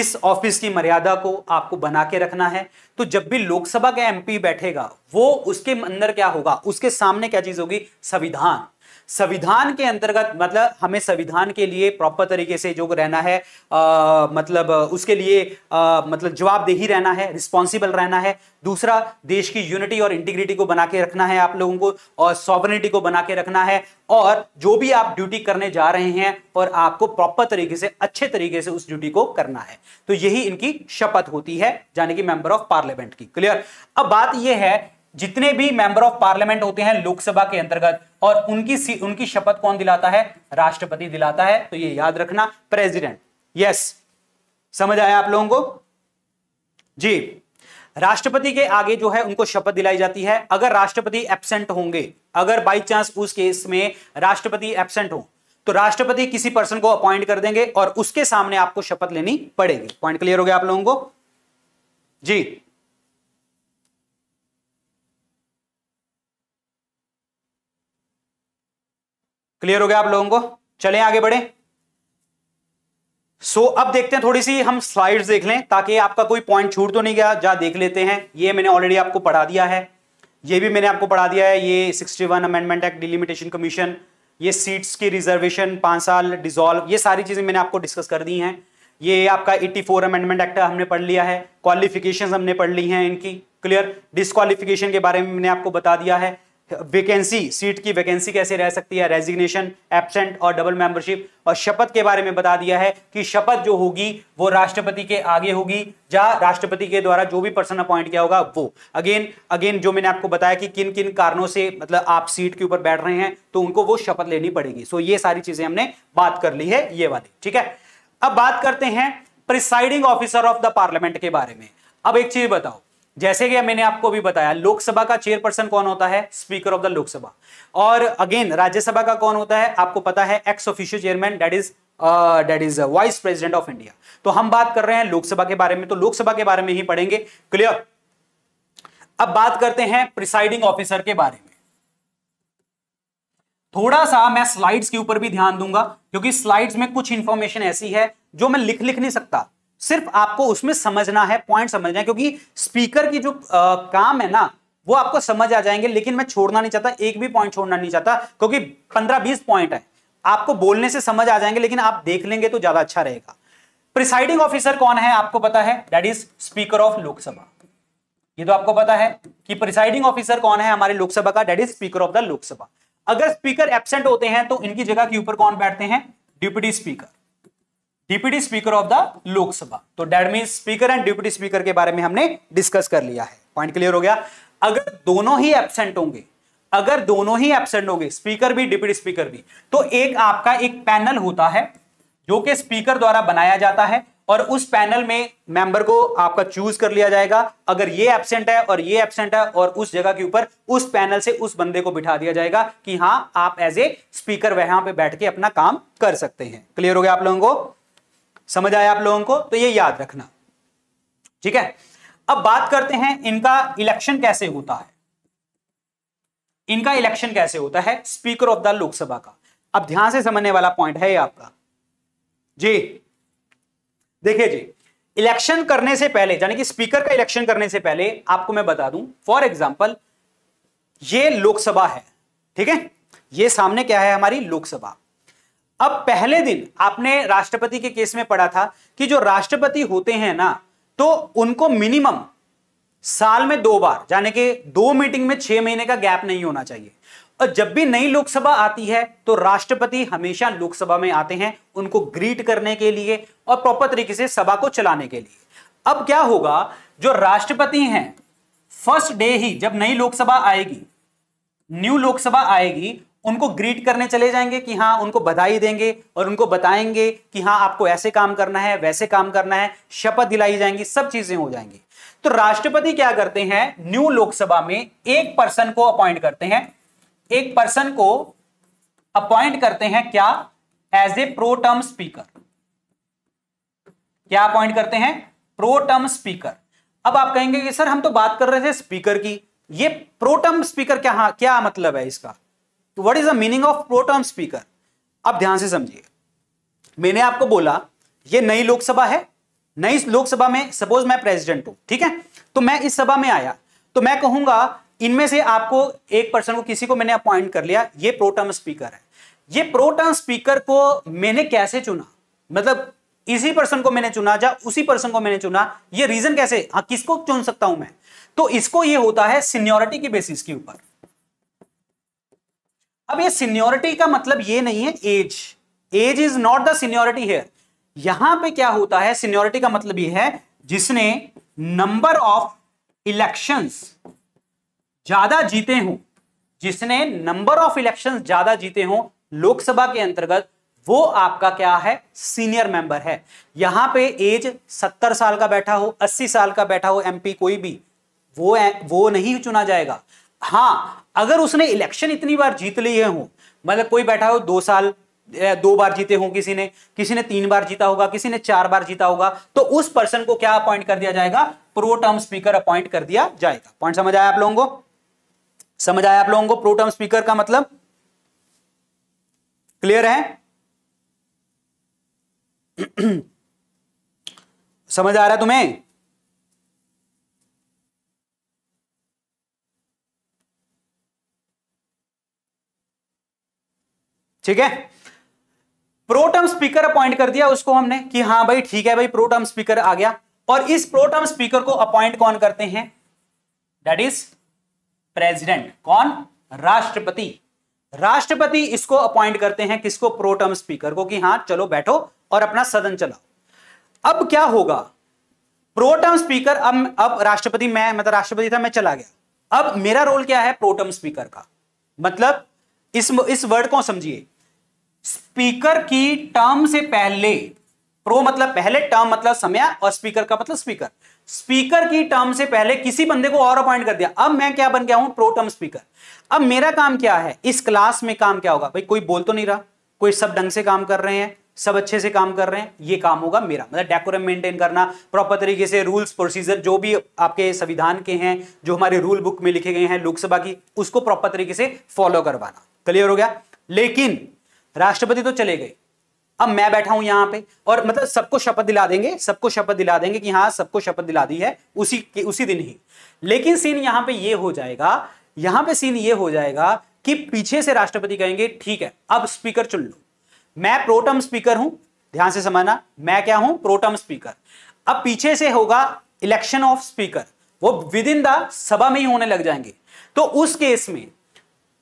इस ऑफिस की मर्यादा को आपको बना के रखना है तो जब भी लोकसभा का एमपी बैठेगा वो उसके अंदर क्या होगा उसके सामने क्या चीज होगी संविधान संविधान के अंतर्गत मतलब हमें संविधान के लिए प्रॉपर तरीके से जो रहना है आ, मतलब उसके लिए आ, मतलब जवाबदेही रहना है रिस्पॉन्सिबल रहना है दूसरा देश की यूनिटी और इंटीग्रिटी को बना के रखना है आप लोगों को और सॉवरिटी को बना के रखना है और जो भी आप ड्यूटी करने जा रहे हैं और आपको प्रॉपर तरीके से अच्छे तरीके से उस ड्यूटी को करना है तो यही इनकी शपथ होती है यानी कि मेंबर ऑफ पार्लियामेंट की क्लियर अब बात यह है जितने भी मेंबर ऑफ पार्लियामेंट होते हैं लोकसभा के अंतर्गत और उनकी उनकी शपथ कौन दिलाता है राष्ट्रपति दिलाता है तो ये याद रखना प्रेसिडेंट यस समझ आया आप लोगों को जी राष्ट्रपति के आगे जो है उनको शपथ दिलाई जाती है अगर राष्ट्रपति एबसेंट होंगे अगर बाई चांस उस केस में राष्ट्रपति एबसेंट हो तो राष्ट्रपति किसी पर्सन को अपॉइंट कर देंगे और उसके सामने आपको शपथ लेनी पड़ेगी पॉइंट क्लियर हो गया आप लोगों को जी क्लियर हो गया आप लोगों को चले आगे बढ़े सो so, अब देखते हैं थोड़ी सी हम स्लाइड्स देख लें ताकि आपका कोई पॉइंट छूट तो नहीं गया जा देख लेते हैं ये मैंने ऑलरेडी आपको पढ़ा दिया है ये भी मैंने आपको पढ़ा दिया है ये 61 अमेंडमेंट एक्ट डिलिमिटेशन कमीशन ये सीट्स की रिजर्वेशन पांच साल डिजोल्व ये सारी चीज़ें मैंने आपको डिस्कस कर दी हैं ये आपका 84 अमेंडमेंट एक्ट हमने पढ़ लिया है क्वालिफिकेशन हमने पढ़ ली हैं इनकी क्लियर डिसक्वालिफिकेशन के बारे में मैंने आपको बता दिया है वैकेंसी सीट की वैकेंसी कैसे रह सकती है रेजिग्नेशन एबसेंट और डबल मेंबरशिप और शपथ के बारे में बता दिया है कि शपथ जो होगी वो राष्ट्रपति के आगे होगी या राष्ट्रपति के द्वारा जो भी पर्सन अपॉइंट किया होगा वो अगेन अगेन जो मैंने आपको बताया कि किन किन कारणों से मतलब आप सीट के ऊपर बैठ रहे हैं तो उनको वो शपथ लेनी पड़ेगी सो ये सारी चीजें हमने बात कर ली है ये वाली ठीक है अब बात करते हैं presiding officer of the parliament के बारे में अब एक चीज बताओ जैसे कि मैंने आपको भी बताया लोकसभा का चेयरपर्सन कौन होता है स्पीकर ऑफ द लोकसभा और अगेन राज्यसभा का कौन होता है आपको पता है ex official chairman that is that is vice president of India तो हम बात कर रहे हैं लोकसभा के बारे में तो लोकसभा के बारे में ही पढ़ेंगे क्लियर अब बात करते हैं प्रिसाइडिंग ऑफिसर के बारे में थोड़ा सा मैं स्लाइड्स के ऊपर भी ध्यान दूंगा क्योंकि स्लाइड्स में कुछ इंफॉर्मेशन ऐसी है जो मैं लिख लिख नहीं सकता सिर्फ आपको उसमें समझना है पॉइंट समझना है क्योंकि स्पीकर की जो आ, काम है ना वो आपको समझ आ जाएंगे लेकिन मैं छोड़ना नहीं चाहता एक भी पॉइंट छोड़ना नहीं चाहता क्योंकि पंद्रह बीस पॉइंट है आपको बोलने से समझ आ जाएंगे लेकिन आप देख लेंगे तो ज्यादा अच्छा रहेगा प्रिसाइडिंग ऑफिसर कौन है आपको पता है that is speaker of Lok Sabha ये तो आपको पता है कि प्रिसाइडिंग ऑफिसर कौन है हमारे लोकसभा का that is speaker of the Lok Sabha अगर स्पीकर एबसेंट होते हैं तो इनकी जगह के ऊपर कौन बैठते हैं deputy speaker deputy speaker of the Lok Sabha तो that mean speaker and deputy speaker के बारे में हमने डिस्कस कर लिया है पॉइंट क्लियर हो गया अगर दोनों ही एबसेंट होंगे अगर दोनों ही एबसेंट होंगे स्पीकर भी डिप्यूटी स्पीकर भी तो एक आपका एक पैनल होता है जो कि स्पीकर द्वारा बनाया जाता है और उस पैनल में मेंबर को आपका चूज कर लिया जाएगा अगर ये एबसेंट है और ये एबसेंट है और उस जगह के ऊपर उस पैनल से उस बंदे को बिठा दिया जाएगा कि हाँ आप एज ए स्पीकर वहां पे बैठ के अपना काम कर सकते हैं क्लियर हो गया आप लोगों को समझ आया आप लोगों को तो ये याद रखना ठीक है अब बात करते हैं इनका इलेक्शन कैसे होता है इनका इलेक्शन कैसे होता है स्पीकर ऑफ द लोकसभा का अब ध्यान से समझने वाला पॉइंट है ये आपका जी देखिए जी इलेक्शन करने से पहले यानी कि स्पीकर का इलेक्शन करने से पहले आपको मैं बता दूं फॉर एग्जाम्पल ये लोकसभा है ठीक है ये सामने क्या है हमारी लोकसभा अब पहले दिन आपने राष्ट्रपति के केस में पढ़ा था कि जो राष्ट्रपति होते हैं ना तो उनको मिनिमम साल में दो बार यानी कि दो मीटिंग में छह महीने का गैप नहीं होना चाहिए और जब भी नई लोकसभा आती है तो राष्ट्रपति हमेशा लोकसभा में आते हैं उनको ग्रीट करने के लिए और प्रॉपर तरीके से सभा को चलाने के लिए अब क्या होगा जो राष्ट्रपति हैं फर्स्ट डे ही जब नई लोकसभा आएगी न्यू लोकसभा आएगी उनको ग्रीट करने चले जाएंगे कि हाँ उनको बधाई देंगे और उनको बताएंगे कि हाँ आपको ऐसे काम करना है वैसे काम करना है शपथ दिलाई जाएंगी सब चीजें हो जाएंगी तो राष्ट्रपति क्या करते हैं न्यू लोकसभा में एक पर्सन को अपॉइंट करते हैं एक पर्सन को अपॉइंट करते हैं क्या as a pro tem speaker क्या अपॉइंट करते हैं प्रो टर्म स्पीकर अब आप कहेंगे कि सर हम तो बात कर रहे थे स्पीकर की ये प्रोटर्म स्पीकर क्या हाँ, क्या मतलब है इसका तो what is the meaning of pro tem speaker अब ध्यान से समझिए मैंने आपको बोला ये नई लोकसभा है नई लोकसभा में सपोज मैं प्रेसिडेंट हूं ठीक है तो मैं इस सभा में आया तो मैं कहूंगा इनमें से आपको एक पर्सन को किसी को मैंने अपॉइंट कर लिया ये प्रो टर्म स्पीकर है ये प्रो टर्म स्पीकर को मैंने कैसे चुना मतलब इसी पर्सन को मैंने चुना या उसी पर्सन को मैंने चुना ये रीजन कैसे हाँ किसको चुन सकता हूं मैं तो इसको ये होता है सीनियोरिटी की बेसिस के ऊपर अब ये सीनियोरिटी का मतलब ये नहीं है age age is not the seniority here यहां पे क्या होता है सीनियोरिटी का मतलब ये है जिसने नंबर ऑफ इलेक्शंस ज्यादा जीते हों जिसने नंबर ऑफ इलेक्शंस ज्यादा जीते हो लोकसभा के अंतर्गत वो आपका क्या है सीनियर मेंबर है यहां पे एज सत्तर साल का बैठा हो अस्सी साल का बैठा हो एमपी कोई भी वो वो नहीं चुना जाएगा हाँ अगर उसने इलेक्शन इतनी बार जीत लिए हो मतलब कोई बैठा हो दो साल दो बार जीते हो किसी ने किसी ने तीन बार जीता होगा किसी ने चार बार जीता होगा तो उस पर्सन को क्या अपॉइंट कर दिया जाएगा प्रो टर्म स्पीकर अपॉइंट कर दिया जाएगा पॉइंट समझ आया आप लोगों को समझ आया आप लोगों को प्रो टर्म स्पीकर का मतलब क्लियर है समझ आ रहा है तुम्हें ठीक है प्रोटम स्पीकर अपॉइंट कर दिया उसको हमने कि हाँ भाई ठीक है भाई प्रोटम स्पीकर आ गया और इस प्रोटम स्पीकर को अपॉइंट कौन करते हैं दैट इज प्रेसिडेंट कौन राष्ट्रपति राष्ट्रपति इसको अपॉइंट करते हैं किसको प्रोटम स्पीकर को कि हाँ चलो बैठो और अपना सदन चलाओ अब क्या होगा प्रोटम स्पीकर अब अब राष्ट्रपति मैं मतलब राष्ट्रपति था मैं चला गया अब मेरा रोल क्या है प्रोटम स्पीकर का मतलब इस इस वर्ड को समझिए स्पीकर की टर्म से पहले प्रो मतलब पहले टर्म मतलब समय और स्पीकर का मतलब स्पीकर स्पीकर की टर्म से पहले किसी बंदे को और अपॉइंट कर दिया अब मैं क्या बन गया हूं प्रो टर्म स्पीकर अब मेरा काम क्या है इस क्लास में काम क्या होगा भाई कोई बोल तो नहीं रहा कोई सब ढंग से काम कर रहे हैं सब अच्छे से काम कर रहे हैं ये काम होगा मेरा मतलब डेकोरम मेंटेन करना प्रॉपर तरीके से रूल्स प्रोसीजर जो भी आपके संविधान के हैं जो हमारे रूल बुक में लिखे गए हैं लोकसभा की उसको प्रॉपर तरीके से फॉलो करवाना क्लियर हो गया लेकिन राष्ट्रपति तो चले गए अब मैं बैठा हूं यहां पे और मतलब सबको शपथ दिला देंगे सबको शपथ दिला देंगे कि हाँ सबको शपथ दिला दी है उसी के उसी दिन ही लेकिन सीन यहां पे ये हो जाएगा यहां पे सीन ये हो जाएगा कि पीछे से राष्ट्रपति कहेंगे ठीक है अब स्पीकर चुन लो मैं प्रोटम स्पीकर हूं ध्यान से समझना मैं क्या हूं प्रोटम स्पीकर अब पीछे से होगा इलेक्शन ऑफ स्पीकर वो विद इन द सभा में ही होने लग जाएंगे तो उस केस में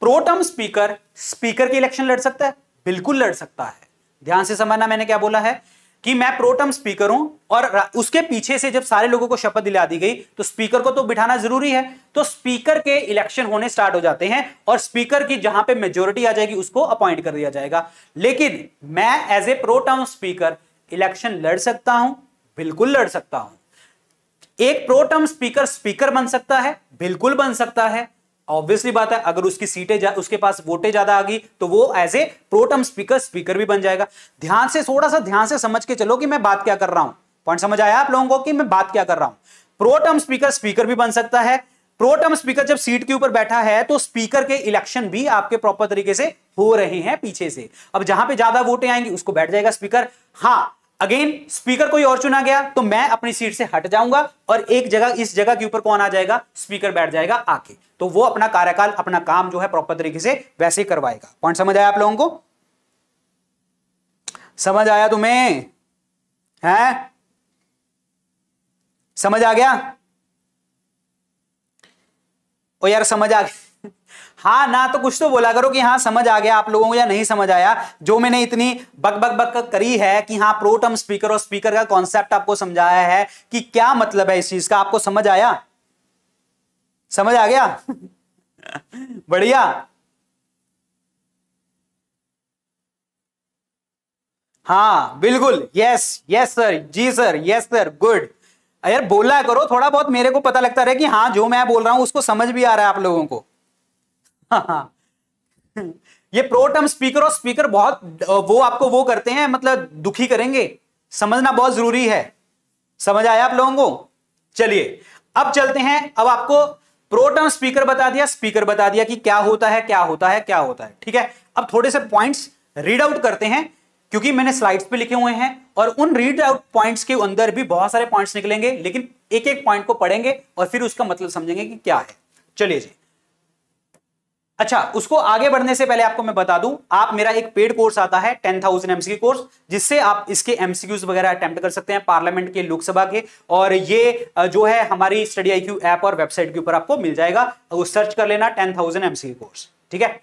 प्रोटम स्पीकर स्पीकर की इलेक्शन लड़ सकता है बिल्कुल लड़ सकता है ध्यान से समझना मैंने क्या बोला है कि मैं प्रोटम स्पीकर हूं और उसके पीछे से जब सारे लोगों को शपथ दिला दी गई तो स्पीकर को तो बिठाना जरूरी है तो स्पीकर के इलेक्शन होने स्टार्ट हो जाते हैं और स्पीकर की जहां पे मेजोरिटी आ जाएगी उसको अपॉइंट कर दिया जाएगा लेकिन मैं as a pro tem speaker election लड़ सकता हूं बिल्कुल लड़ सकता हूं एक प्रोटम स्पीकर स्पीकर बन सकता है बिल्कुल बन सकता है ऑब्वियसली बात है अगर उसकी सीटें उसके पास वोटें ज्यादा आ गई तो वो as a pro tem speaker speaker भी बन जाएगा ध्यान से थोड़ा सा ध्यान से समझ के चलो कि मैं बात क्या कर रहा हूं पॉइंट समझ आया आप लोगों को कि मैं बात क्या कर रहा हूं प्रोटम स्पीकर स्पीकर भी बन सकता है प्रोटम स्पीकर जब सीट के ऊपर बैठा है तो स्पीकर के इलेक्शन भी आपके प्रॉपर तरीके से हो रहे हैं पीछे से अब जहां पे ज्यादा वोटें आएंगी उसको बैठ जाएगा स्पीकर हाँ अगेन स्पीकर कोई और चुना गया तो मैं अपनी सीट से हट जाऊंगा और एक जगह इस जगह के ऊपर कौन आ जाएगा स्पीकर बैठ जाएगा आके तो वो अपना कार्यकाल अपना काम जो है प्रॉपर तरीके से वैसे ही करवाएगा पॉइंट समझ आया आप लोगों को समझ आया तुम्हें है समझ आ गया ओ यार समझ आ गया हाँ ना तो कुछ तो बोला करो कि हाँ समझ आ गया आप लोगों को या नहीं समझ आया जो मैंने इतनी बक बक बक करी है कि हाँ प्रोटम स्पीकर और स्पीकर का कॉन्सेप्ट आपको समझाया है कि क्या मतलब है इस चीज का आपको समझ आया समझ आ गया बढ़िया हाँ बिल्कुल yes yes sir ji sir yes sir good यार बोला करो थोड़ा बहुत मेरे को पता लगता रहे कि हाँ जो मैं बोल रहा हूं उसको समझ भी आ रहा है आप लोगों को ये प्रोटम स्पीकर और स्पीकर बहुत वो आपको वो करते हैं मतलब दुखी करेंगे समझना बहुत जरूरी है समझ आया आप लोगों को चलिए अब चलते हैं अब आपको प्रोटम स्पीकर बता दिया स्पीकर बता दिया कि क्या होता है क्या होता है क्या होता है ठीक है अब थोड़े से पॉइंट्स रीड आउट करते हैं क्योंकि मैंने स्लाइड्स पे लिखे हुए हैं और उन रीड आउट पॉइंट्स के अंदर भी बहुत सारे पॉइंट्स निकलेंगे लेकिन एक एक पॉइंट को पढ़ेंगे और फिर उसका मतलब समझेंगे कि क्या है चलिए जी अच्छा उसको आगे बढ़ने से पहले आपको मैं बता दूं आप मेरा एक पेड कोर्स आता है टेन थाउजेंड एमसीक्यू कोर्स जिससे आप इसके एमसीक्यूज वगैरह अटेम्प्ट कर सकते हैं पार्लियामेंट के लोकसभा के और ये जो है हमारी स्टडी आईक्यू ऐप और वेबसाइट के ऊपर आपको मिल जाएगा वो सर्च कर लेना टेन थाउजेंड एमसीक्यू कोर्स ठीक है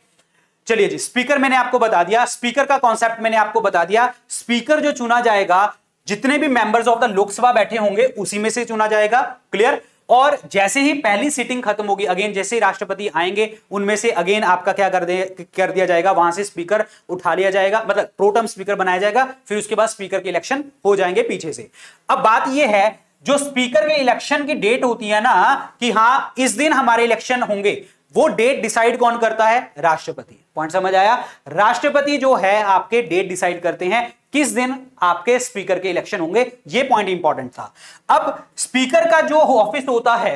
चलिए जी स्पीकर मैंने आपको बता दिया स्पीकर का कॉन्सेप्ट मैंने आपको बता दिया स्पीकर जो चुना जाएगा जितने भी मेंबर्स ऑफ द लोकसभा बैठे होंगे उसी में से चुना जाएगा क्लियर और जैसे ही पहली सीटिंग खत्म होगी अगेन जैसे ही राष्ट्रपति आएंगे उनमें से अगेन आपका क्या कर दे कर दिया जाएगा वहां से स्पीकर उठा लिया जाएगा मतलब प्रोटम स्पीकर बनाया जाएगा फिर उसके बाद स्पीकर के इलेक्शन हो जाएंगे पीछे से अब बात यह है जो स्पीकर के इलेक्शन की डेट होती है ना कि हाँ इस दिन हमारे इलेक्शन होंगे वो डेट डिसाइड कौन करता है राष्ट्रपति पॉइंट समझ आया राष्ट्रपति जो है आपके डेट डिसाइड करते हैं किस दिन आपके स्पीकर के इलेक्शन होंगे ये पॉइंट इंपॉर्टेंट था अब स्पीकर का जो ऑफिस होता है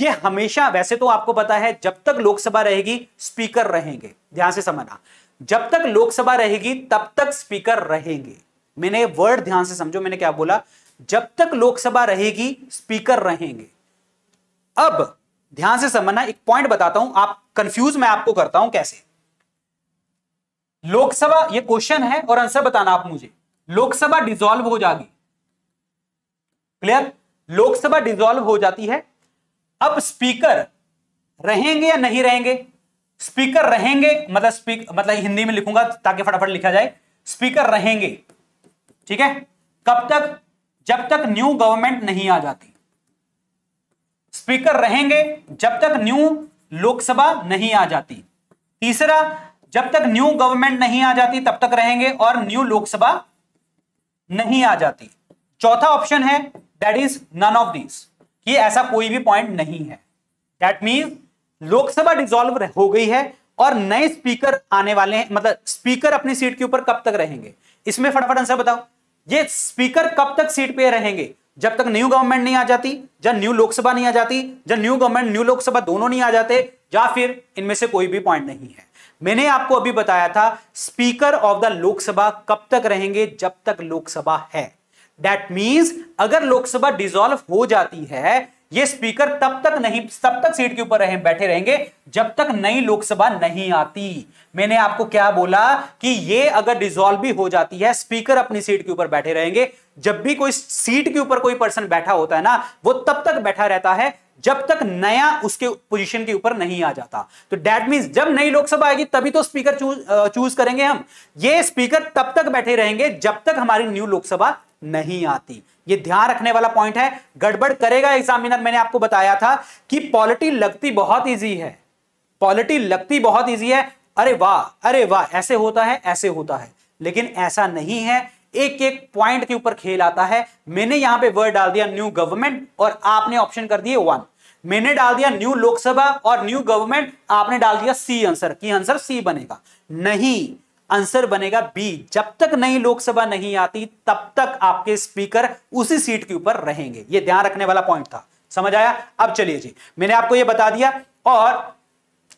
ये हमेशा वैसे तो आपको पता है जब तक लोकसभा रहेगी स्पीकर रहेंगे ध्यान से समझना जब तक लोकसभा रहेगी तब तक स्पीकर रहेंगे मैंने वर्ड ध्यान से समझो मैंने क्या बोला जब तक लोकसभा रहेगी स्पीकर रहेंगे अब ध्यान से समझना एक पॉइंट बताता हूं आप कंफ्यूज मैं आपको करता हूं कैसे लोकसभा ये क्वेश्चन है और आंसर बताना आप मुझे लोकसभा डिसॉल्व हो जाएगी क्लियर लोकसभा डिसॉल्व हो जाती है अब स्पीकर रहेंगे या नहीं रहेंगे स्पीकर रहेंगे मतलब स्पीक मतलब हिंदी में लिखूंगा ताकि फटाफट लिखा जाए स्पीकर रहेंगे ठीक है कब तक जब तक न्यू गवर्नमेंट नहीं आ जाती स्पीकर रहेंगे जब तक न्यू लोकसभा नहीं आ जाती तीसरा जब तक न्यू गवर्नमेंट नहीं आ जाती तब तक रहेंगे और न्यू लोकसभा नहीं आ जाती चौथा ऑप्शन है that is none of this ये ऐसा कोई भी पॉइंट नहीं है दैट मीन लोकसभा डिजोल्व हो गई है और नए स्पीकर आने वाले हैं मतलब स्पीकर अपनी सीट के ऊपर कब तक रहेंगे इसमें फटाफट आंसर बताओ ये स्पीकर कब तक सीट पे रहेंगे जब तक न्यू गवर्नमेंट नहीं आ जाती जब न्यू लोकसभा नहीं आ जाती जब न्यू गवर्नमेंट न्यू लोकसभा दोनों नहीं आ जाते या फिर इनमें से कोई भी पॉइंट नहीं है मैंने आपको अभी बताया था स्पीकर ऑफ द लोकसभा कब तक रहेंगे जब तक लोकसभा है दैट मीन्स अगर लोकसभा डिजोल्व हो जाती है ये स्पीकर तब तक नहीं तब तक सीट के ऊपर रहे, बैठे रहेंगे जब तक नई लोकसभा नहीं आती मैंने आपको क्या बोला कि ये अगर डिजोल्व भी हो जाती है स्पीकर अपनी सीट के ऊपर बैठे रहेंगे जब भी कोई सीट के ऊपर कोई पर्सन बैठा होता है ना वो तब तक बैठा रहता है जब तक नया उसके पोजीशन के ऊपर नहीं आ जाता तो डेट मीन जब नई लोकसभा आएगी तभी तो स्पीकर चूज चूज करेंगे हम ये स्पीकर तब तक बैठे रहेंगे जब तक हमारी न्यू लोकसभा नहीं आती ये ध्यान रखने वाला पॉइंट है गड़बड़ करेगा एग्जामिनर मैंने आपको बताया था कि पॉलिटी लगती बहुत ईजी है पॉलिटी लगती बहुत ईजी है अरे वाह अरे वाह ऐसे होता है ऐसे होता है लेकिन ऐसा नहीं है एक एक पॉइंट के ऊपर खेल आता है मैंने यहां पे वर्ड डाल दिया न्यू गवर्नमेंट और आपने ऑप्शन कर दिए वन मैंने डाल दिया न्यू लोकसभा और न्यू गवर्नमेंट आपने डाल दिया सी आंसर की आंसर सी बनेगा नहीं आंसर बनेगा बी जब तक नई लोकसभा नहीं आती तब तक आपके स्पीकर उसी सीट के ऊपर रहेंगे ये ध्यान रखने वाला पॉइंट था समझ आया अब चलिए जी मैंने आपको ये बता दिया और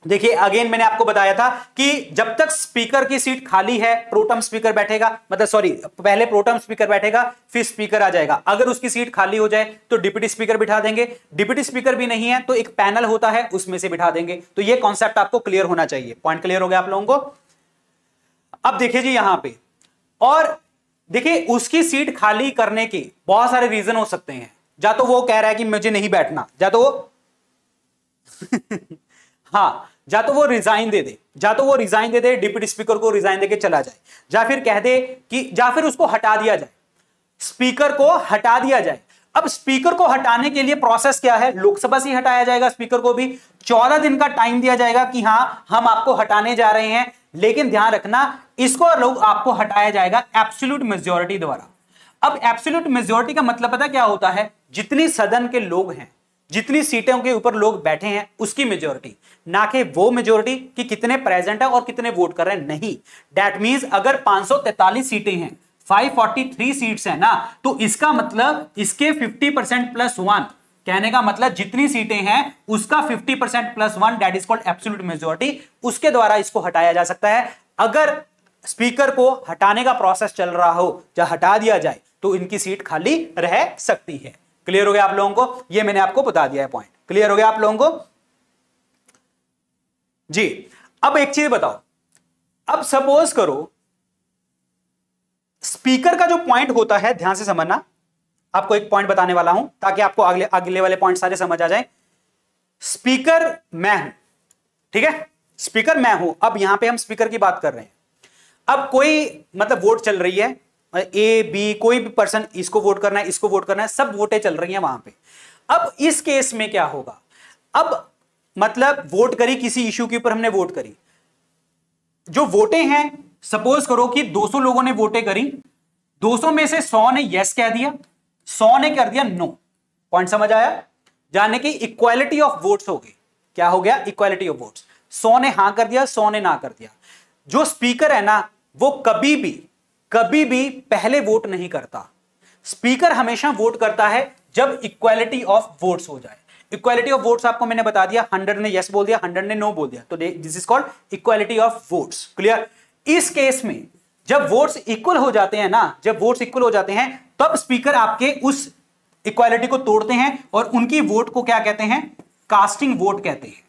देखिए अगेन मैंने आपको बताया था कि जब तक स्पीकर की सीट खाली है प्रोटम स्पीकर बैठेगा मतलब सॉरी पहले प्रोटम स्पीकर बैठेगा फिर स्पीकर आ जाएगा अगर उसकी सीट खाली हो जाए तो डिप्यूटी स्पीकर बिठा देंगे डिप्यूटी स्पीकर भी नहीं है तो एक पैनल होता है उसमें से बिठा देंगे तो यह कॉन्सेप्ट आपको क्लियर होना चाहिए पॉइंट क्लियर हो गया आप लोगों को अब देखिए जी यहां पर और देखिए उसकी सीट खाली करने के बहुत सारे रीजन हो सकते हैं या तो वो कह रहा है कि मुझे नहीं बैठना या तो हाँ या तो वो रिजाइन दे दे या तो वो रिजाइन दे दे डिप्टी स्पीकर को रिजाइन देके चला जाए या फिर कह दे कि या फिर उसको हटा दिया जाए स्पीकर को हटा दिया जाए अब स्पीकर को हटाने के लिए प्रोसेस क्या है लोकसभा से हटाया जाएगा स्पीकर को भी चौदह दिन का टाइम दिया जाएगा कि हाँ हम आपको हटाने जा रहे हैं लेकिन ध्यान रखना इसको लोग आपको हटाया जाएगा एब्सोल्यूट मेजोरिटी द्वारा अब एब्सोल्यूट मेजोरिटी का मतलब पता क्या होता है जितनी सदन के लोग हैं जितनी सीटों के ऊपर लोग बैठे हैं उसकी मेजोरिटी ना कि वो मेजोरिटी कि कितने प्रेजेंट है और कितने वोट कर रहे हैं नहीं डेट मीन अगर 543 सीटें हैं 543 सीट्स हैं ना तो इसका मतलब इसके 50 परसेंट प्लस वन कहने का मतलब जितनी सीटें हैं उसका 50 percent plus one that is called absolute majority उसके द्वारा इसको हटाया जा सकता है अगर स्पीकर को हटाने का प्रोसेस चल रहा हो या हटा दिया जाए तो इनकी सीट खाली रह सकती है क्लियर हो गया आप लोगों को ये मैंने आपको बता दिया है पॉइंट क्लियर हो गया आप लोगों को जी अब एक चीज बताओ अब सपोज करो स्पीकर का जो पॉइंट होता है ध्यान से समझना आपको एक पॉइंट बताने वाला हूं ताकि आपको अगले अगले वाले पॉइंट सारे समझ आ जाए स्पीकर मैं हूं ठीक है स्पीकर मैं हूं अब यहां पे हम स्पीकर की बात कर रहे हैं अब कोई मतलब वोट चल रही है ए मतलब बी कोई भी पर्सन इसको वोट करना है इसको वोट करना है सब वोटें चल रही हैं वहां पे अब इस केस में क्या होगा अब मतलब वोट करी किसी इश्यू के ऊपर हमने वोट करी जो वोटें हैं सपोज करो कि 200 लोगों ने वोटें करी 200 में से 100 ने यस कह दिया 100 ने कर दिया नो पॉइंट समझ आया जाने की इक्वालिटी ऑफ वोट्स हो गई क्या हो गया इक्वालिटी ऑफ वोट्स 100 ने हा कर दिया 100 ने ना कर दिया जो स्पीकर है ना वो कभी भी कभी भी पहले वोट नहीं करता स्पीकर हमेशा वोट करता है जब इक्वालिटी ऑफ वोट्स हो जाए इक्वालिटी ऑफ वोट्स आपको मैंने बता दिया हंड्रेड ने यस बोल दिया हंड्रेड ने नो बोल दिया तो this is called equality of votes clear इस केस में जब वोट्स इक्वल हो जाते हैं ना जब वोट्स इक्वल हो जाते हैं तब स्पीकर आपके उस इक्वालिटी को तोड़ते हैं और उनकी वोट को क्या कहते हैं कास्टिंग वोट कहते हैं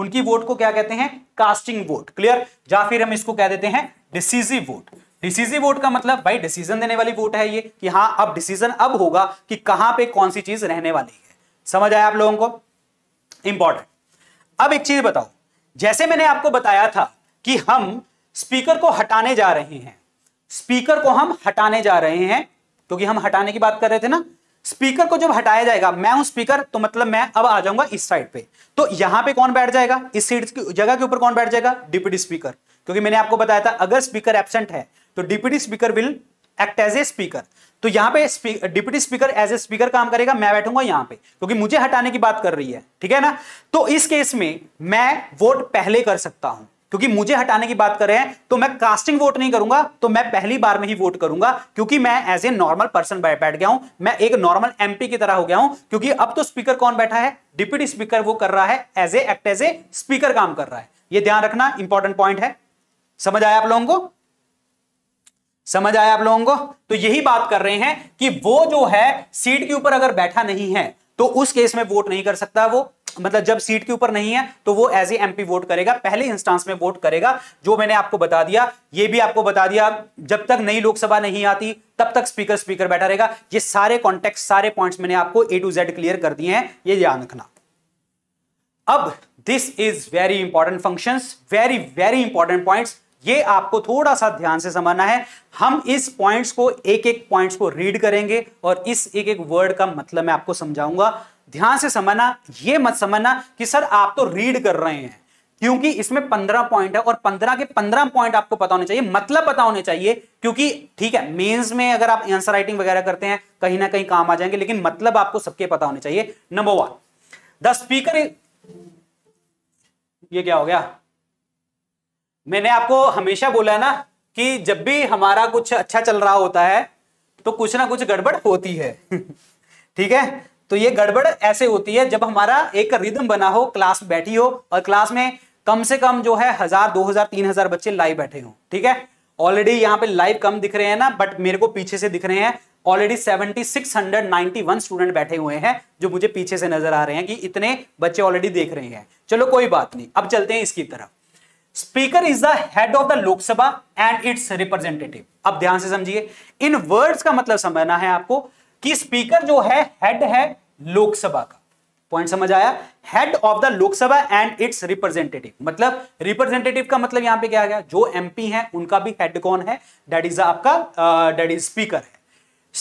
उनकी वोट को क्या कहते हैं कास्टिंग वोट क्लियर या फिर हम इसको कह देते हैं डिसीजिव वोट डिसीजिव वोट का मतलब भाई डिसीजन देने वाली वोट है ये कि हाँ अब डिसीजन अब होगा कि कहां पे कौन सी चीज रहने वाली है समझ आया आप लोगों को इंपॉर्टेंट अब एक चीज बताओ जैसे मैंने आपको बताया था कि हम स्पीकर को हटाने जा रहे हैं स्पीकर को हम हटाने जा रहे हैं क्योंकि हम हटाने की बात कर रहे थे ना स्पीकर को जब हटाया जाएगा मैं हूं स्पीकर तो मतलब मैं अब आ जाऊंगा इस साइड पे तो यहां पे कौन बैठ जाएगा इस सीट की जगह के ऊपर कौन बैठ जाएगा डिप्यूटी स्पीकर क्योंकि मैंने आपको बताया था अगर स्पीकर एबसेंट है तो deputy speaker will act as a speaker तो यहां पे deputy speaker as a speaker काम करेगा मैं बैठूंगा यहां पे क्योंकि मुझे हटाने की बात कर रही है ठीक है ना तो इस केस में मैं वोट पहले कर सकता हूं क्योंकि मुझे हटाने की बात कर रहे हैं तो मैं कास्टिंग वोट नहीं करूंगा तो मैं पहली बार में ही वोट करूंगा क्योंकि मैं एज ए नॉर्मल पर्सन बैठ गया हूं मैं एक नॉर्मल एमपी की तरह हो गया हूं क्योंकि अब तो स्पीकर कौन बैठा है डिप्यूटी स्पीकर वो कर रहा है as a act as a speaker काम कर रहा है ये ध्यान रखना इंपॉर्टेंट पॉइंट है समझ आया आप लोगों को समझ आया आप लोगों को तो यही बात कर रहे हैं कि वो जो है सीट के ऊपर अगर बैठा नहीं है तो उस केस में वोट नहीं कर सकता वो मतलब जब सीट के ऊपर नहीं है तो वो एज ए एमपी वोट करेगा पहले इंस्टांस में वोट करेगा जो मैंने आपको बता दिया ये भी आपको बता दिया जब तक नई लोकसभा नहीं आती तब तक स्पीकर स्पीकर बैठा रहेगा ये सारे कॉन्टेक्ट सारे पॉइंट्स मैंने आपको ए टू जेड क्लियर कर दिए हैं ये ध्यान रखना अब this is very important function very very important point ये आपको थोड़ा सा ध्यान से समझना है हम इस पॉइंट्स को एक एक पॉइंट्स को रीड करेंगे और इस एक एक वर्ड का मतलब मैं आपको समझाऊंगा ध्यान से समझना ये मत समझना कि सर आप तो रीड कर रहे हैं क्योंकि इसमें पंद्रह पॉइंट है और पंद्रह के पंद्रह पॉइंट आपको पता होने चाहिए मतलब पता होने चाहिए क्योंकि ठीक है मेंस में अगर आप आंसर राइटिंग वगैरह करते हैं कहीं ना कहीं काम आ जाएंगे लेकिन मतलब आपको सबके पता होने चाहिए नंबर वन द स्पीकर ये क्या हो गया मैंने आपको हमेशा बोला ना कि जब भी हमारा कुछ अच्छा चल रहा होता है तो कुछ ना कुछ गड़बड़ होती है ठीक है तो ये गड़बड़ ऐसे होती है जब हमारा एक रिदम बना हो क्लास बैठी हो और क्लास में कम से कम जो है हजार दो हजार तीन हजार बच्चे लाइव बैठे हो ठीक है ऑलरेडी यहाँ पे लाइव कम दिख रहे हैं ना बट मेरे को पीछे से दिख रहे हैं ऑलरेडी 7691 स्टूडेंट बैठे हुए हैं जो मुझे पीछे से नजर आ रहे हैं कि इतने बच्चे ऑलरेडी देख रहे हैं चलो कोई बात नहीं अब चलते हैं इसकी तरफ speaker is the head of the Lok Sabha and its representative अब ध्यान से समझिए इन वर्ड्स का मतलब समझना है आपको कि स्पीकर जो है हेड है लोकसभा का पॉइंट समझ आया head of the Lok Sabha and its representative मतलब रिप्रेजेंटेटिव का मतलब यहां पे क्या आ गया जो एमपी हैं उनका भी हेड कौन है दैट इज आपका दैट इज स्पीकर है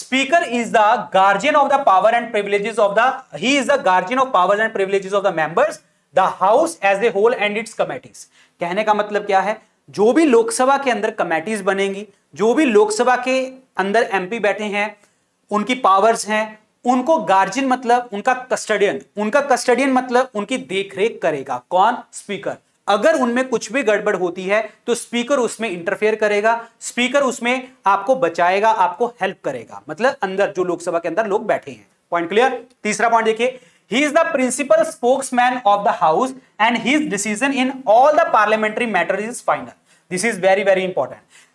speaker is the guardian of the power and privileges of the he is the guardian of power and privileges of the members the house as a whole and its committees कहने का मतलब क्या है जो भी लोकसभा के अंदर कमेटीज बनेंगी जो भी लोकसभा के अंदर एमपी बैठे हैं उनकी पावर्स हैं उनको गार्जियन मतलब उनका कस्टडियन उनका कस्टडियन मतलब उनकी देखरेख करेगा कौन स्पीकर अगर उनमें कुछ भी गड़बड़ होती है तो स्पीकर उसमें इंटरफेयर करेगा स्पीकर उसमें आपको बचाएगा आपको हेल्प करेगा मतलब अंदर जो लोकसभा के अंदर लोग बैठे हैं पॉइंट क्लियर तीसरा पॉइंट देखिए he is the principal spokesman of the house and his decision in all the parliamentary matters is final this is very very important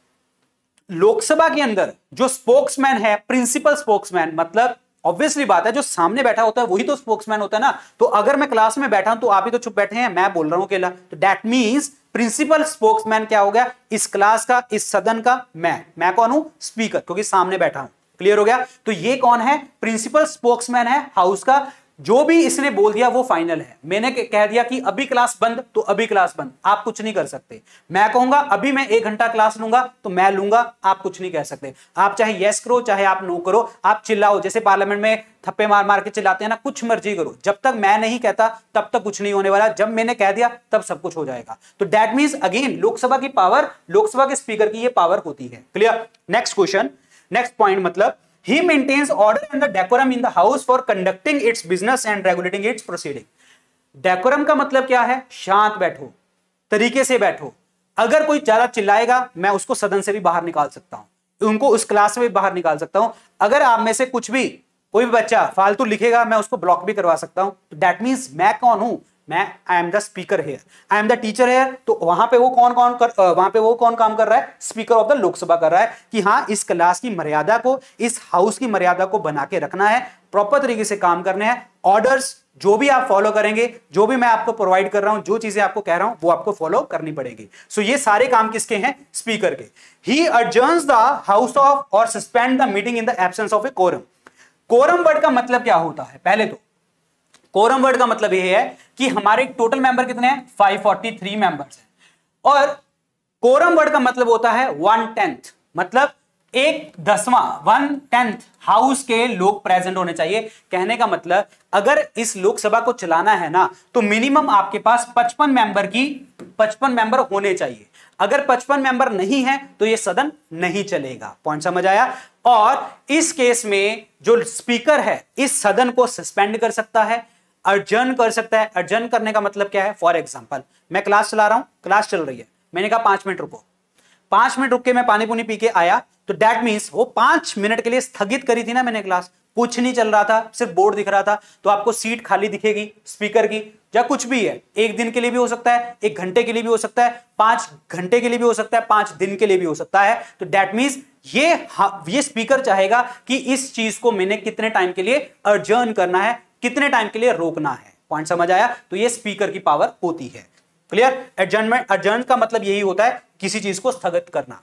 Lok Sabha के अंदर जो स्पोक्समैन है प्रिंसिपल स्पोक्समैन मतलब ऑब्वियसली बात है जो सामने बैठा होता है वही तो स्पोक्समैन होता है ना तो अगर मैं क्लास में बैठा हूं तो आप ही तो चुप बैठे हैं मैं बोल रहा हूं अकेला तो दैट मींस प्रिंसिपल स्पोक्समैन क्या हो गया इस क्लास का इस सदन का मैं मैं कौन हूं स्पीकर क्योंकि सामने बैठा हूं क्लियर हो गया तो ये कौन है प्रिंसिपल स्पोक्समैन है हाउस का जो भी इसने बोल दिया वो फाइनल है मैंने कह दिया कि अभी क्लास बंद तो अभी क्लास बंद आप कुछ नहीं कर सकते मैं कहूंगा अभी मैं एक घंटा क्लास लूंगा तो मैं लूंगा आप कुछ नहीं कह सकते आप चाहे यस करो चाहे आप नो करो आप चिल्लाओ जैसे पार्लियामेंट में थप्पे मार मार के चिल्लाते हैं ना कुछ मर्जी करो जब तक मैं नहीं कहता तब तक कुछ नहीं होने वाला जब मैंने कह दिया तब सब कुछ हो जाएगा तो दैट मीन अगेन लोकसभा की पावर लोकसभा के स्पीकर की यह पावर होती है clear next question next point मतलब He maintains order and the decorum in the house for conducting its business and regulating its proceeding. Decorum का मतलब क्या है शांत बैठो तरीके से बैठो अगर कोई ज्यादा चिल्लाएगा मैं उसको सदन से भी बाहर निकाल सकता हूं उनको उस क्लास से भी बाहर निकाल सकता हूं अगर आप में से कुछ भी कोई भी बच्चा फालतू लिखेगा मैं उसको ब्लॉक भी करवा सकता हूं तो दैट मींस मैं कौन हूं मैं I am the speaker here I am the teacher here तो वहां पे वो कौन कौन कर वहां पे वो कौन काम कर रहा है स्पीकर ऑफ द लोकसभा कर रहा है कि हाँ इस क्लास की मर्यादा को इस हाउस की मर्यादा को बना के रखना है प्रॉपर तरीके से काम करने हैं ऑर्डर्स जो भी आप फॉलो करेंगे जो भी मैं आपको प्रोवाइड कर रहा हूं जो चीजें आपको कह रहा हूं वो आपको फॉलो करनी पड़ेगी सो so, ये सारे काम किसके हैं स्पीकर के ही अर्जर्स द हाउस ऑफ और suspend the meeting in the absence of a quorum quorum word का मतलब क्या होता है पहले तो कोरम वर्ड का मतलब यह है कि हमारे टोटल मेंबर कितने हैं 543 मेंबर्स हैं और कोरम वर्ड का मतलब होता है वन टेंथ मतलब एक दसवां वन टेंथ हाउस के लोग प्रेजेंट होने चाहिए कहने का मतलब अगर इस लोकसभा को चलाना है ना तो मिनिमम आपके पास 55 मेंबर की 55 मेंबर होने चाहिए अगर 55 मेंबर नहीं है तो यह सदन नहीं चलेगा पॉइंट समझ आया और इस केस में जो स्पीकर है इस सदन को सस्पेंड कर सकता है अर्जन कर सकता है अर्जन करने का मतलब क्या है फॉर एग्जाम्पल मैं क्लास चला रहा हूँ क्लास चल रही है मैंने कहा पांच मिनट रुको पांच मिनट रुक के मैं पानी पुनी पी के आया तो दैट मीन्स वो पांच मिनट के लिए स्थगित करी थी ना मैंने क्लास कुछ नहीं चल रहा था सिर्फ बोर्ड दिख रहा था तो आपको सीट खाली दिखेगी स्पीकर की या कुछ भी है एक दिन के लिए भी हो सकता है एक घंटे के लिए भी हो सकता है पांच घंटे के लिए भी हो सकता है पांच दिन के लिए भी हो सकता है तो दैट मीन्स ये हाँ, ये स्पीकर चाहेगा कि इस चीज को मैंने कितने टाइम के लिए अर्जर्न करना है कितने टाइम के लिए रोकना है पॉइंट समझ आया तो ये स्पीकर की पावर होती है क्लियर एडजमेंट एडजर्न का मतलब यही होता है किसी चीज को स्थगित करना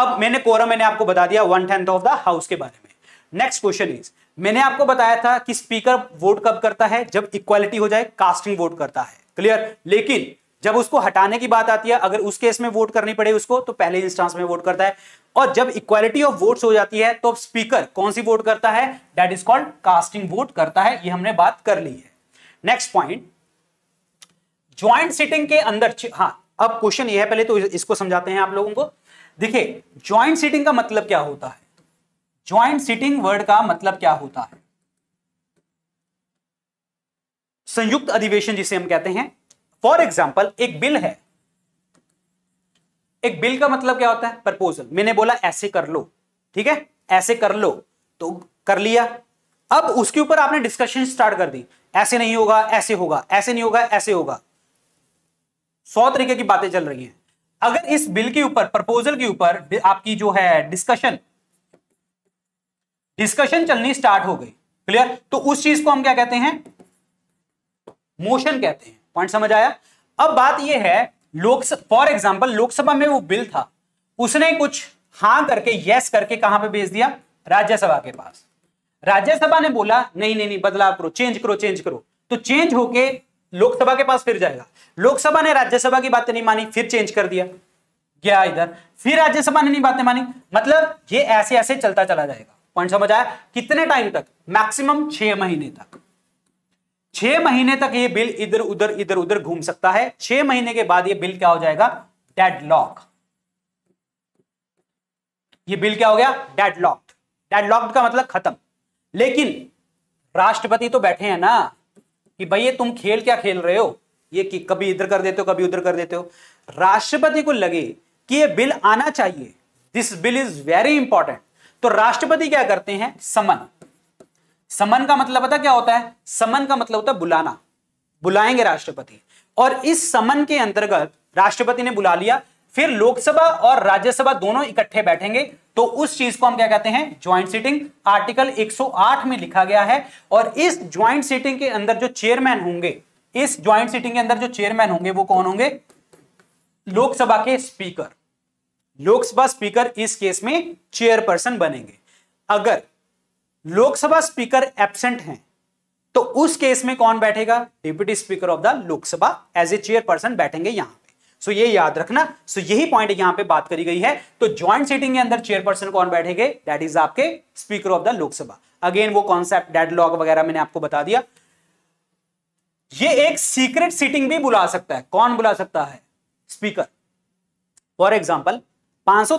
अब मैंने कोरम मैंने आपको बता दिया one tenth of the house के बारे में नेक्स्ट क्वेश्चन इज मैंने आपको बताया था कि स्पीकर वोट कब करता है जब इक्वालिटी हो जाए कास्टिंग वोट करता है क्लियर लेकिन जब उसको हटाने की बात आती है अगर उस केस में वोट करनी पड़े उसको तो पहले इंस्टांस में वोट करता है और जब इक्वालिटी ऑफ वोट्स हो जाती है तो स्पीकर कौन सी वोट करता है that is called casting vote करता है ये हमने बात कर ली है नेक्स्ट पॉइंट ज्वाइंट सिटिंग के अंदर हाँ अब क्वेश्चन यह है पहले तो इसको समझाते हैं आप लोगों को देखिए ज्वाइंट सिटिंग का मतलब क्या होता है ज्वाइंट सिटिंग वर्ड का मतलब क्या होता है संयुक्त अधिवेशन जिसे हम कहते हैं फॉर एग्जाम्पल एक बिल है एक बिल का मतलब क्या होता है प्रपोजल मैंने बोला ऐसे कर लो ठीक है ऐसे कर लो तो कर लिया अब उसके ऊपर आपने डिस्कशन स्टार्ट कर दी ऐसे नहीं होगा ऐसे होगा ऐसे नहीं होगा ऐसे होगा सौ तरीके की बातें चल रही हैं अगर इस बिल के ऊपर प्रपोजल के ऊपर आपकी जो है डिस्कशन डिस्कशन चलनी स्टार्ट हो गई क्लियर तो उस चीज को हम क्या कहते हैं मोशन कहते हैं पॉइंट समझ आया अब बात यह है लोकसभा फॉर एग्जाम्पल लोकसभा में वो बिल था उसने कुछ हाँ करके यस करके कहां पे भेज दिया राज्यसभा के पास राज्यसभा ने बोला नहीं नहीं नहीं बदलाव करो चेंज करो चेंज करो तो चेंज होके लोकसभा के पास फिर जाएगा लोकसभा ने राज्यसभा की बातें नहीं मानी फिर चेंज कर दिया गया इधर फिर राज्यसभा ने नहीं बातें मानी मतलब ये ऐसे ऐसे चलता चला जाएगा पॉइंट समझ आया कितने टाइम तक मैक्सिमम छह महीने तक छह महीने तक ये बिल इधर उधर इधर उधर घूम सकता है छह महीने के बाद ये बिल क्या हो जाएगा डेडलॉक ये बिल क्या हो गया डेडलॉक्ड डेडलॉक्ड का मतलब खत्म लेकिन राष्ट्रपति तो बैठे हैं ना कि भाई ये तुम खेल क्या खेल रहे हो ये कि कभी इधर कर देते हो कभी उधर कर देते हो राष्ट्रपति को लगे कि ये बिल आना चाहिए this bill is very important तो राष्ट्रपति क्या करते हैं समन समन का मतलब पता क्या होता है समन का मतलब होता है बुलाना बुलाएंगे राष्ट्रपति और इस समन के अंतर्गत राष्ट्रपति ने बुला लिया फिर लोकसभा और राज्यसभा दोनों इकट्ठे बैठेंगे तो उस चीज को हम क्या कहते हैं ज्वाइंट सीटिंग आर्टिकल 108 में लिखा गया है और इस ज्वाइंट सीटिंग के अंदर जो चेयरमैन होंगे इस ज्वाइंट सीटिंग के अंदर जो चेयरमैन होंगे वो कौन होंगे लोकसभा के स्पीकर लोकसभा स्पीकर इस केस में चेयरपर्सन बनेंगे अगर लोकसभा स्पीकर एबसेंट हैं तो उस केस में कौन बैठेगा deputy speaker of the Lok Sabha as a chairperson बैठेंगे यहां पे सो ये याद रखना सो यही पॉइंट यहां पे बात करी गई है तो ज्वाइंट सीटिंग के अंदर चेयरपर्सन कौन बैठेंगे दैट इज आपके speaker of the Lok Sabha again वो कॉन्सेप्ट डेडलॉग वगैरह मैंने आपको बता दिया ये एक सीक्रेट सीटिंग भी बुला सकता है कौन बुला सकता है स्पीकर फॉर एग्जाम्पल पांच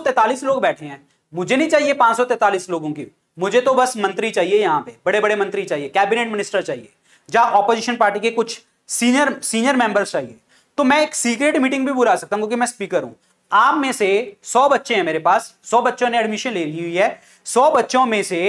लोग बैठे हैं मुझे नहीं चाहिए पांच लोगों की मुझे तो बस मंत्री चाहिए यहाँ पे बड़े बड़े मंत्री चाहिए कैबिनेट मिनिस्टर चाहिए या ऑपोजिशन पार्टी के कुछ सीनियर सीनियर मेंबर्स चाहिए तो मैं एक सीक्रेट मीटिंग भी बुला सकता हूँ क्योंकि मैं स्पीकर हूँ आप में से सौ बच्चे हैं मेरे पास सौ बच्चों ने एडमिशन ले ली हुई है सौ बच्चों में से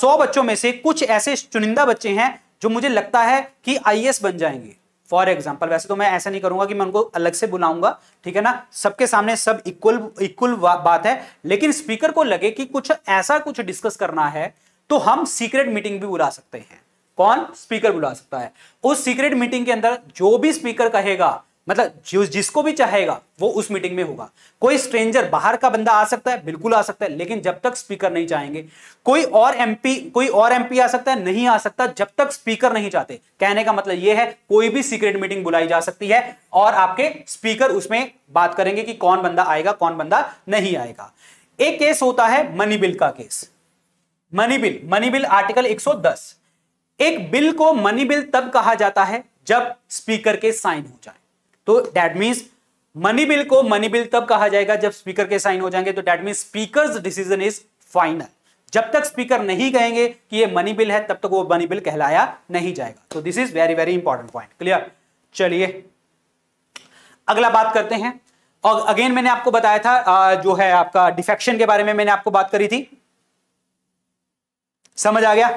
सौ बच्चों में से कुछ ऐसे चुनिंदा बच्चे हैं जो मुझे लगता है कि आई बन जाएंगे फॉर एग्जाम्पल वैसे तो मैं ऐसा नहीं करूंगा कि मैं उनको अलग से बुलाऊंगा ठीक है ना सबके सामने सब इक्वल इक्वल बात है लेकिन स्पीकर को लगे कि कुछ ऐसा कुछ डिस्कस करना है तो हम सीक्रेट मीटिंग भी बुला सकते हैं कौन स्पीकर बुला सकता है उस सीक्रेट मीटिंग के अंदर जो भी स्पीकर कहेगा मतलब जो जिसको भी चाहेगा वो उस मीटिंग में होगा कोई स्ट्रेंजर बाहर का बंदा आ सकता है बिल्कुल आ सकता है लेकिन जब तक स्पीकर नहीं चाहेंगे कोई और एमपी कोई और एमपी आ सकता है नहीं आ सकता जब तक स्पीकर नहीं चाहते कहने का मतलब यह है कोई भी सीक्रेट मीटिंग बुलाई जा सकती है और आपके स्पीकर उसमें बात करेंगे कि कौन बंदा आएगा कौन बंदा नहीं आएगा एक केस होता है मनी बिल का case money bill money bill article एक एक बिल को मनी बिल तब कहा जाता है जब स्पीकर के साइन हो जाए तो दैट मीन्स मनी बिल को मनी बिल तब कहा जाएगा जब स्पीकर के साइन हो जाएंगे तो that mean speaker decision is final जब तक स्पीकर नहीं कहेंगे कि ये मनी बिल है तब तक वो मनी बिल कहलाया नहीं जाएगा तो this is very very important point clear चलिए अगला बात करते हैं और अगेन मैंने आपको बताया था जो है आपका डिफेक्शन के बारे में मैंने आपको बात करी थी समझ आ गया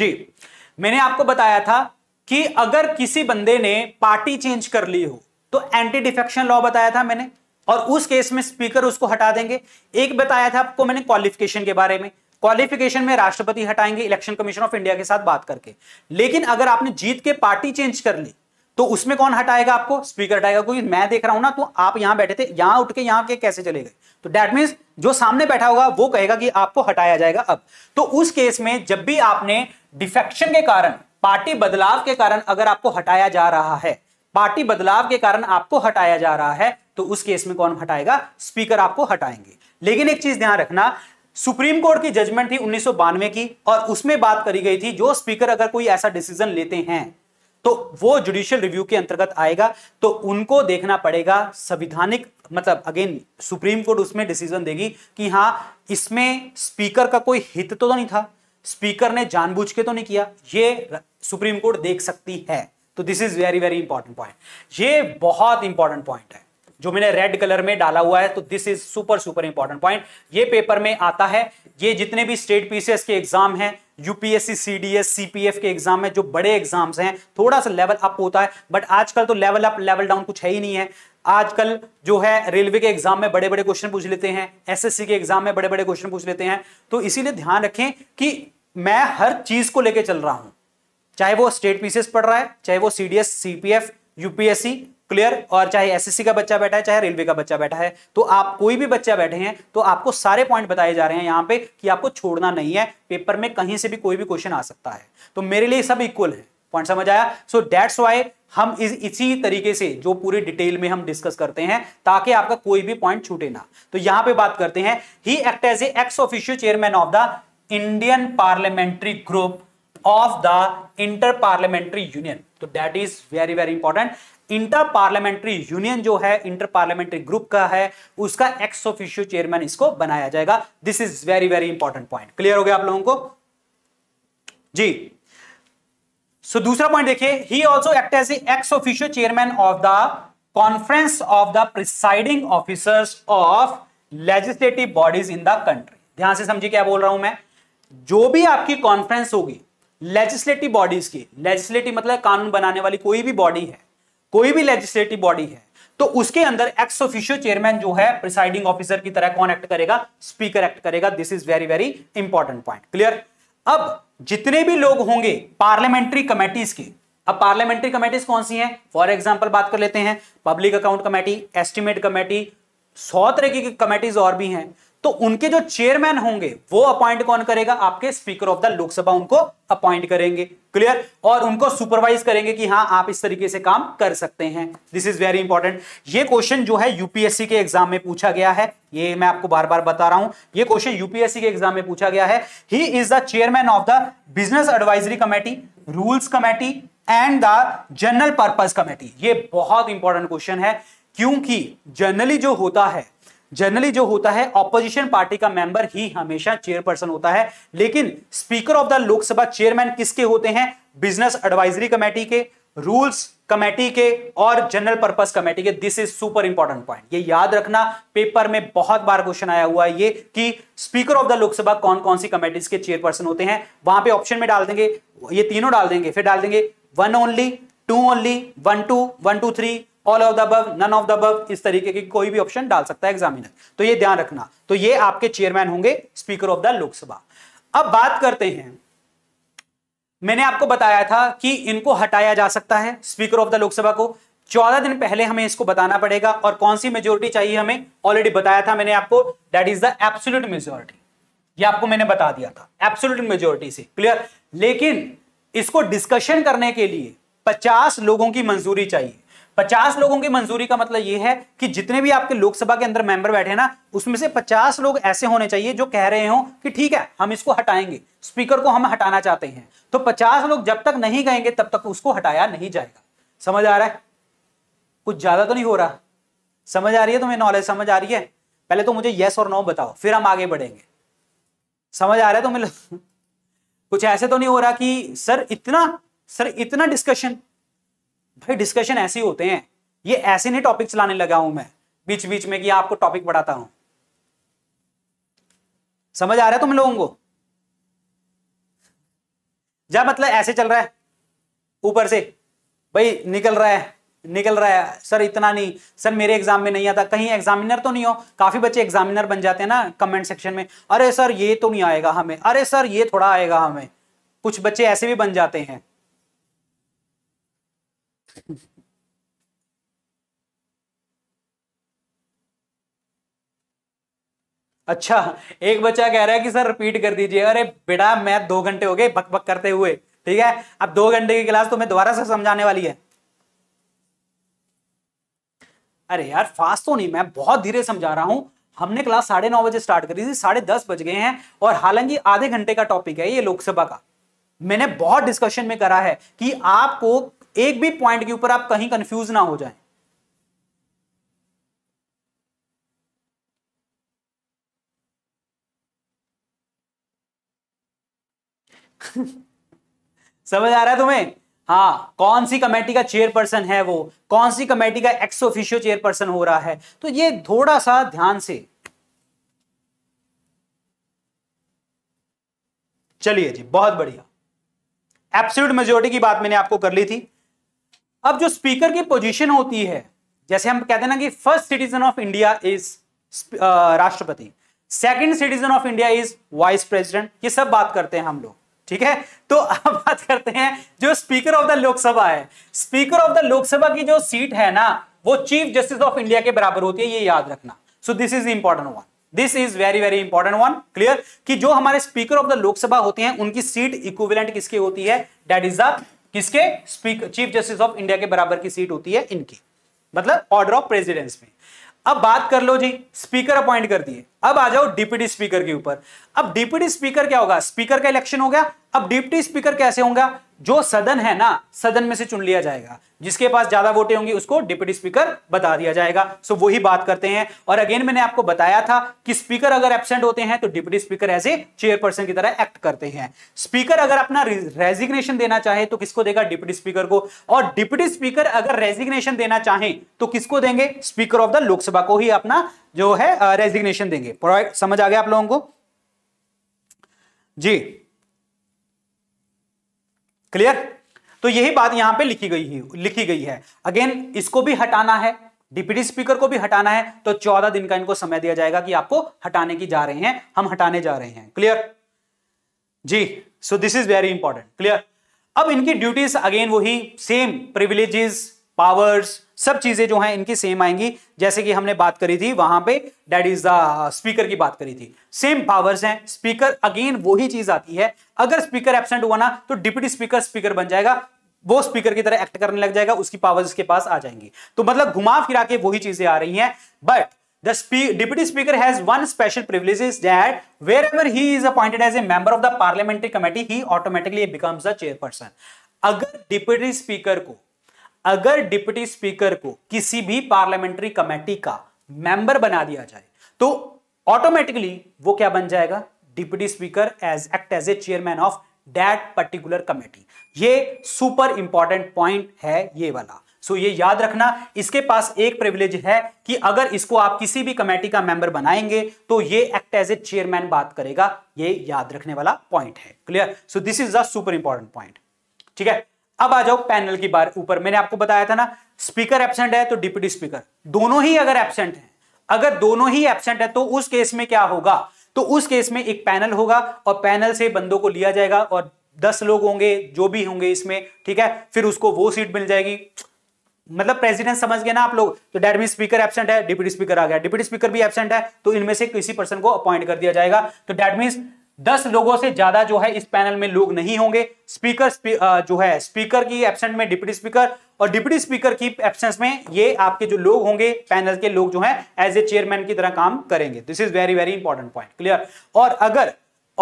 जी मैंने आपको बताया था कि अगर किसी बंदे ने पार्टी चेंज कर ली हो तो एंटी डिफेक्शन लॉ बताया था मैंने और उस केस में स्पीकर उसको हटा देंगे एक बताया था आपको मैंने क्वालिफिकेशन के बारे में क्वालिफिकेशन में राष्ट्रपति हटाएंगे इलेक्शन कमीशन ऑफ इंडिया के साथ बात करके लेकिन अगर आपने जीत के पार्टी चेंज कर ली तो उसमें कौन हटाएगा आपको स्पीकर हटाएगा क्योंकि मैं देख रहा हूं ना तो आप यहां बैठे थे यहां उठ के यहां के कैसे चले गए तो डैट मीन जो सामने बैठा होगा वो कहेगा कि आपको हटाया जाएगा अब तो उस केस में जब भी आपने डिफेक्शन के कारण पार्टी बदलाव के कारण अगर आपको हटाया जा रहा है पार्टी बदलाव के कारण आपको हटाया जा रहा है तो उस केस में कौन हटाएगा स्पीकर आपको हटाएंगे लेकिन एक चीज ध्यान रखना सुप्रीम कोर्ट की जजमेंट थी उन्नीस की और उसमें बात करी गई थी जो स्पीकर अगर कोई ऐसा डिसीजन लेते हैं तो वो जुडिशियल रिव्यू के अंतर्गत आएगा तो उनको देखना पड़ेगा संविधानिक मतलब अगेन सुप्रीम कोर्ट उसमें डिसीजन देगी कि हाँ इसमें स्पीकर का कोई हित तो नहीं था स्पीकर ने जानबूझ के तो नहीं किया ये सुप्रीम कोर्ट देख सकती है तो this is very very important point ये बहुत इंपॉर्टेंट पॉइंट है जो मैंने रेड कलर में डाला हुआ है तो this is super super important point ये पेपर में आता है ये जितने भी स्टेट पीसीएस के एग्जाम हैं यूपीएससी सीडीएस सीपीएफ के एग्जाम में जो बड़े एग्जाम्स हैं थोड़ा सा लेवल अप होता है बट आजकल तो लेवल अप लेवल डाउन कुछ है ही नहीं है आजकल जो है रेलवे के एग्जाम में बड़े बड़े क्वेश्चन पूछ लेते हैं एसएससी के एग्जाम में बड़े बड़े क्वेश्चन पूछ लेते हैं तो इसीलिए ध्यान रखें कि मैं हर चीज को लेके चल रहा हूं चाहे वो स्टेट पीसीएस पढ़ रहा है चाहे वो सीडीएस सीपीएफ यूपीएससी क्लियर और चाहे एसएससी का बच्चा बैठा है चाहे रेलवे का बच्चा बैठा है तो आप कोई भी बच्चा बैठे हैं तो आपको सारे पॉइंट बताए जा रहे हैं यहाँ पे कि आपको छोड़ना नहीं है पेपर में कहीं से भी कोई भी क्वेश्चन आ सकता है तो मेरे लिए सब इक्वल है पॉइंट समझ आया सो डेट्स वाई हम इस इसी तरीके से जो पूरी डिटेल में हम डिस्कस करते हैं ताकि आपका कोई भी पॉइंट छूटे ना तो यहां पे बात करते हैं he act as ex official chairman of the Indian parliamentary group of the inter parliamentary union तो that is very very important inter parliamentary union जो है इंटर पार्लियामेंट्री ग्रुप का है उसका एक्स ऑफिशियो चेयरमैन इसको बनाया जाएगा this is very very important point clear हो गया आप लोगों को जी सो so, दूसरा पॉइंट देखिए he also act as ex officio chairman of the conference of the presiding officers of legislative bodies in the country ध्यान से समझिए क्या बोल रहा हूं मैं जो भी आपकी कॉन्फ्रेंस होगी लेजिस्लेटिव बॉडीज की लेजिस्लेटिव मतलब कानून बनाने वाली कोई भी बॉडी है कोई भी लेजिस्लेटिव बॉडी है तो उसके अंदर एक्स ऑफिशियल चेयरमैन जो है प्रिसाइडिंग ऑफिसर की तरह कौन एक्ट करेगा स्पीकर एक्ट करेगा this is very very important point clear अब जितने भी लोग होंगे पार्लियामेंट्री कमेटीज के अब पार्लियामेंट्री कमेटीज कौन सी हैं फॉर एग्जांपल बात कर लेते हैं public account committee estimate committee सौ तरीके की कमेटीज और भी हैं तो उनके जो चेयरमैन होंगे वो अपॉइंट कौन करेगा आपके स्पीकर ऑफ द लोकसभा उनको अपॉइंट करेंगे क्लियर और उनको सुपरवाइज करेंगे कि हाँ आप इस तरीके से काम कर सकते हैं दिस इज वेरी इंपॉर्टेंट ये क्वेश्चन जो है यूपीएससी के एग्जाम में पूछा गया है ये मैं आपको बार बार बता रहा हूं ये क्वेश्चन यूपीएससी के एग्जाम में पूछा गया है he is the chairman of the business advisory committee rules committee and the general purpose committee ये बहुत इंपॉर्टेंट क्वेश्चन है क्योंकि जनरली जो होता है जनरली जो होता है ऑपोजिशन पार्टी का मेंबर ही हमेशा चेयरपर्सन होता है लेकिन speaker of the Lok Sabha chairman किसके होते हैं बिजनेस एडवाइजरी कमेटी के रूल्स कमेटी के और जनरल पर्पस कमेटी के this is super important point ये याद रखना पेपर में बहुत बार क्वेश्चन आया हुआ है ये कि स्पीकर ऑफ द लोकसभा कौन कौन सी कमेटीज के चेयरपर्सन होते हैं वहां पे ऑप्शन में डाल देंगे ये तीनों डाल देंगे फिर डाल देंगे one only two only one two one two three all of the above none of the above इस तरीके की कोई भी ऑप्शन डाल सकता है एग्जामिनर तो ये ध्यान रखना तो ये आपके चेयरमैन होंगे स्पीकर ऑफ द लोकसभा अब बात करते हैं मैंने आपको बताया था कि इनको हटाया जा सकता है स्पीकर ऑफ द लोकसभा को चौदह दिन पहले हमें इसको बताना पड़ेगा और कौन सी मेजोरिटी चाहिए हमें ऑलरेडी बताया था मैंने आपको that is the absolute majority ये आपको मैंने बता दिया था एब्सोल्यूट मेजोरिटी से क्लियर लेकिन इसको डिस्कशन करने के लिए 50 लोगों की मंजूरी चाहिए पचास लोगों की मंजूरी का मतलब यह है कि जितने भी आपके लोकसभा के अंदर मेंबर बैठे ना उसमें से पचास लोग ऐसे होने चाहिए जो कह रहे हो कि ठीक है हम इसको हटाएंगे स्पीकर को हम हटाना चाहते हैं तो पचास लोग जब तक नहीं गएंगे तब तक उसको हटाया नहीं जाएगा समझ आ रहा है कुछ ज्यादा तो नहीं हो रहा समझ आ रही है तुम्हें नॉलेज समझ आ रही है पहले तो मुझे यस और नो बताओ फिर हम आगे बढ़ेंगे समझ आ रहा है तुम्हें कुछ ऐसे तो नहीं हो रहा कि सर इतना सर इतना डिस्कशन भाई डिस्कशन ऐसे होते हैं ये ऐसे नहीं टॉपिक चलाने लगा हूं मैं बीच बीच में कि आपको टॉपिक बढ़ाता हूं समझ आ रहा है तुम लोगों को जब मतलब ऐसे चल रहा है ऊपर से भाई निकल रहा है निकल रहा है सर इतना नहीं सर मेरे एग्जाम में नहीं आता कहीं एग्जामिनर तो नहीं हो काफी बच्चे एग्जामिनर बन जाते हैं ना कमेंट सेक्शन में अरे सर ये तो नहीं आएगा हमें अरे सर ये थोड़ा आएगा हमें कुछ बच्चे ऐसे भी बन जाते हैं अच्छा एक बच्चा कह रहा है कि सर रिपीट कर दीजिए अरे बेटा मैं दो घंटे हो गए बक बक करते हुए ठीक है अब दो घंटे की क्लास तो मैं दोबारा से समझाने वाली है अरे यार फास्ट तो नहीं मैं बहुत धीरे समझा रहा हूं हमने क्लास साढ़े नौ बजे स्टार्ट करी थी साढ़े दस बज गए हैं और हालांकि आधे घंटे का टॉपिक है ये लोकसभा का मैंने बहुत डिस्कशन में करा है कि आपको एक भी पॉइंट के ऊपर आप कहीं कंफ्यूज ना हो जाए समझ आ रहा है तुम्हें हाँ कौन सी कमेटी का चेयरपर्सन है वो कौन सी कमेटी का एक्स ऑफिशियो चेयरपर्सन हो रहा है तो ये थोड़ा सा ध्यान से चलिए जी बहुत बढ़िया एब्सोल्यूट मेजोरिटी की बात मैंने आपको कर ली थी अब जो स्पीकर की पोजीशन होती है जैसे हम कहते हैं ना कि first citizen of India is राष्ट्रपति second citizen of India is vice president ये सब बात करते हैं हम लोग ठीक है तो अब बात करते हैं जो स्पीकर ऑफ द लोकसभा है स्पीकर ऑफ द लोकसभा की जो सीट है ना वो चीफ जस्टिस ऑफ इंडिया के बराबर होती है ये याद रखना so this is important one this is very very important one clear कि जो हमारे स्पीकर ऑफ द लोकसभा होते हैं उनकी सीट इक्विवेलेंट किसकी होती है दैट इज द किसके चीफ जस्टिस ऑफ इंडिया के बराबर की सीट होती है इनकी मतलब ऑर्डर ऑफ प्रेसिडेंस में अब बात कर लो जी स्पीकर अपॉइंट कर दिए अब आ जाओ डिप्यूटी स्पीकर के ऊपर अब डिप्यूटी स्पीकर क्या होगा स्पीकर का इलेक्शन हो गया अब डिप्टी स्पीकर कैसे होगा जो सदन है ना सदन में से चुन लिया जाएगा जिसके पास ज्यादा वोटें होंगी उसको डिप्टी स्पीकर बता दिया जाएगा सो वही बात करते हैं और अगेन मैंने आपको बताया था कि स्पीकर अगर एबसेंट होते हैं तो deputy speaker as a chairperson की तरह एक्ट करते हैं स्पीकर अगर अपना रेजिग्नेशन देना चाहे तो किसको देगा डिप्टी स्पीकर को और डिप्टी स्पीकर अगर रेजिग्नेशन देना चाहे तो किसको देंगे स्पीकर ऑफ द लोकसभा को ही अपना जो है रेजिग्नेशन देंगे समझ आ गया आप लोगों को जी क्लियर तो यही बात यहां पे लिखी गई लिखी गई है अगेन इसको भी हटाना है डिप्यूटी स्पीकर को भी हटाना है तो चौदह दिन का इनको समय दिया जाएगा कि आपको हटाने की जा रहे हैं हम हटाने जा रहे हैं क्लियर जी so this is very important clear अब इनकी ड्यूटीज अगेन वही सेम प्रिविलेजेस पावर्स सब चीजें जो हैं इनकी सेम आएंगी जैसे कि हमने बात करी थी वहां पे डेट इज द स्पीकर की बात करी थी सेम पावर्स हैं स्पीकर अगेन वही चीज आती है अगर स्पीकर एबसेंट हुआ ना तो डिप्टी स्पीकर स्पीकर बन जाएगा वो स्पीकर की तरह एक्ट करने लग जाएगा उसकी पावर्स के पास आ जाएंगी तो मतलब घुमा फिरा के वही चीजें आ रही हैं but The speaker deputy speaker has one special privilege is that wherever he is appointed as a member of the parliamentary committee, he automatically becomes the अगर डिप्यूटी स्पीकर को अगर डिप्टी स्पीकर को किसी भी पार्लियामेंट्री कमेटी का member बना दिया जाए तो ऑटोमेटिकली वो क्या बन जाएगा deputy speaker as act as a chairman of that particular committee ये सुपर इंपॉर्टेंट पॉइंट है ये वाला सो so, ये याद रखना इसके पास एक प्रिविलेज है कि अगर इसको आप किसी भी कमेटी का मेंबर बनाएंगे तो ये एक्ट एज ए चेयरमैन बात करेगा ये याद रखने वाला पॉइंट है clear so this is the super important point ठीक है अब आ जाओ पैनल की बार ऊपर मैंने आपको बताया था ना स्पीकर एबसेंट है तो डिप्टी स्पीकर दोनों ही अगर एबसेंट है अगर दोनों ही एबसेंट है तो उस केस में क्या होगा तो उस केस में एक पैनल होगा और पैनल से बंदों को लिया जाएगा और दस लोग होंगे जो भी होंगे इसमें ठीक है फिर उसको वो सीट मिल जाएगी मतलब प्रेसिडेंट समझ गए ना आप लोग तो डेडमी स्पीकर एबसेंट है डिप्टी स्पीकर आ गया डिप्टी स्पीकर भी एबसेंट है तो इनमें से किसी पर्सन को अपॉइंट कर दिया जाएगा तो डेट दस लोगों से ज्यादा जो है इस पैनल में लोग नहीं होंगे स्पीकर स्पी, जो है स्पीकर की एब्सेंट में डिप्टी स्पीकर और डिप्टी स्पीकर की एब्सेंस में ये आपके जो लोग होंगे पैनल के लोग जो है एज ए चेयरमैन की तरह काम करेंगे this is very very important point clear और अगर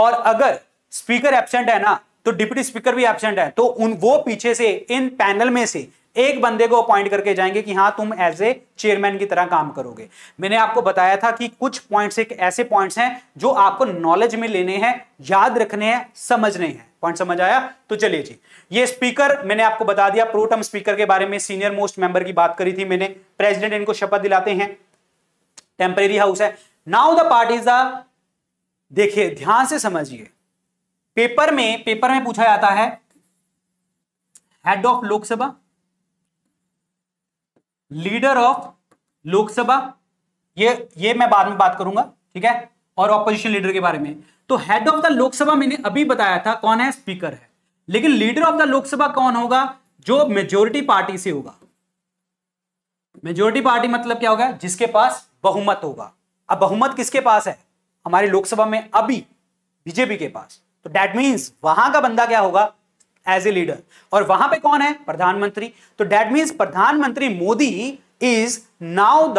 और अगर स्पीकर एबसेंट है ना तो डिप्टी स्पीकर भी एबसेंट है तो उन वो पीछे से इन पैनल में से एक बंदे को अपॉइंट करके जाएंगे कि हाँ तुम एज ए चेयरमैन की तरह काम करोगे मैंने आपको बताया था कि कुछ पॉइंट्स एक ऐसे पॉइंट्स हैं जो आपको नॉलेज में लेने हैं याद रखने हैं समझने हैं पॉइंट समझ आया तो चलिए जी ये स्पीकर मैंने आपको बता दिया प्रोटम स्पीकर के बारे में सीनियर मोस्ट मेंबर की बात करी थी मैंने प्रेसिडेंट इनको शपथ दिलाते हैं टेम्परेरी हाउस है now the part is the देखिए ध्यान से समझिए पेपर में पेपर में पूछा जाता है head of Lok Sabha leader of Lok Sabha ये ये मैं बाद में बात करूंगा ठीक है और ऑपोजिशन लीडर के बारे में तो हेड ऑफ द लोकसभा मैंने अभी बताया था कौन है स्पीकर है लेकिन लीडर ऑफ द लोकसभा कौन होगा जो मेजोरिटी पार्टी से होगा मेजोरिटी पार्टी मतलब क्या होगा जिसके पास बहुमत होगा अब बहुमत किसके पास है हमारी लोकसभा में अभी बीजेपी के पास तो डेट मीन्स वहां का बंदा क्या होगा एज ए लीडर और वहां पे कौन है प्रधानमंत्री तो डेट मीन प्रधानमंत्री Modi is now the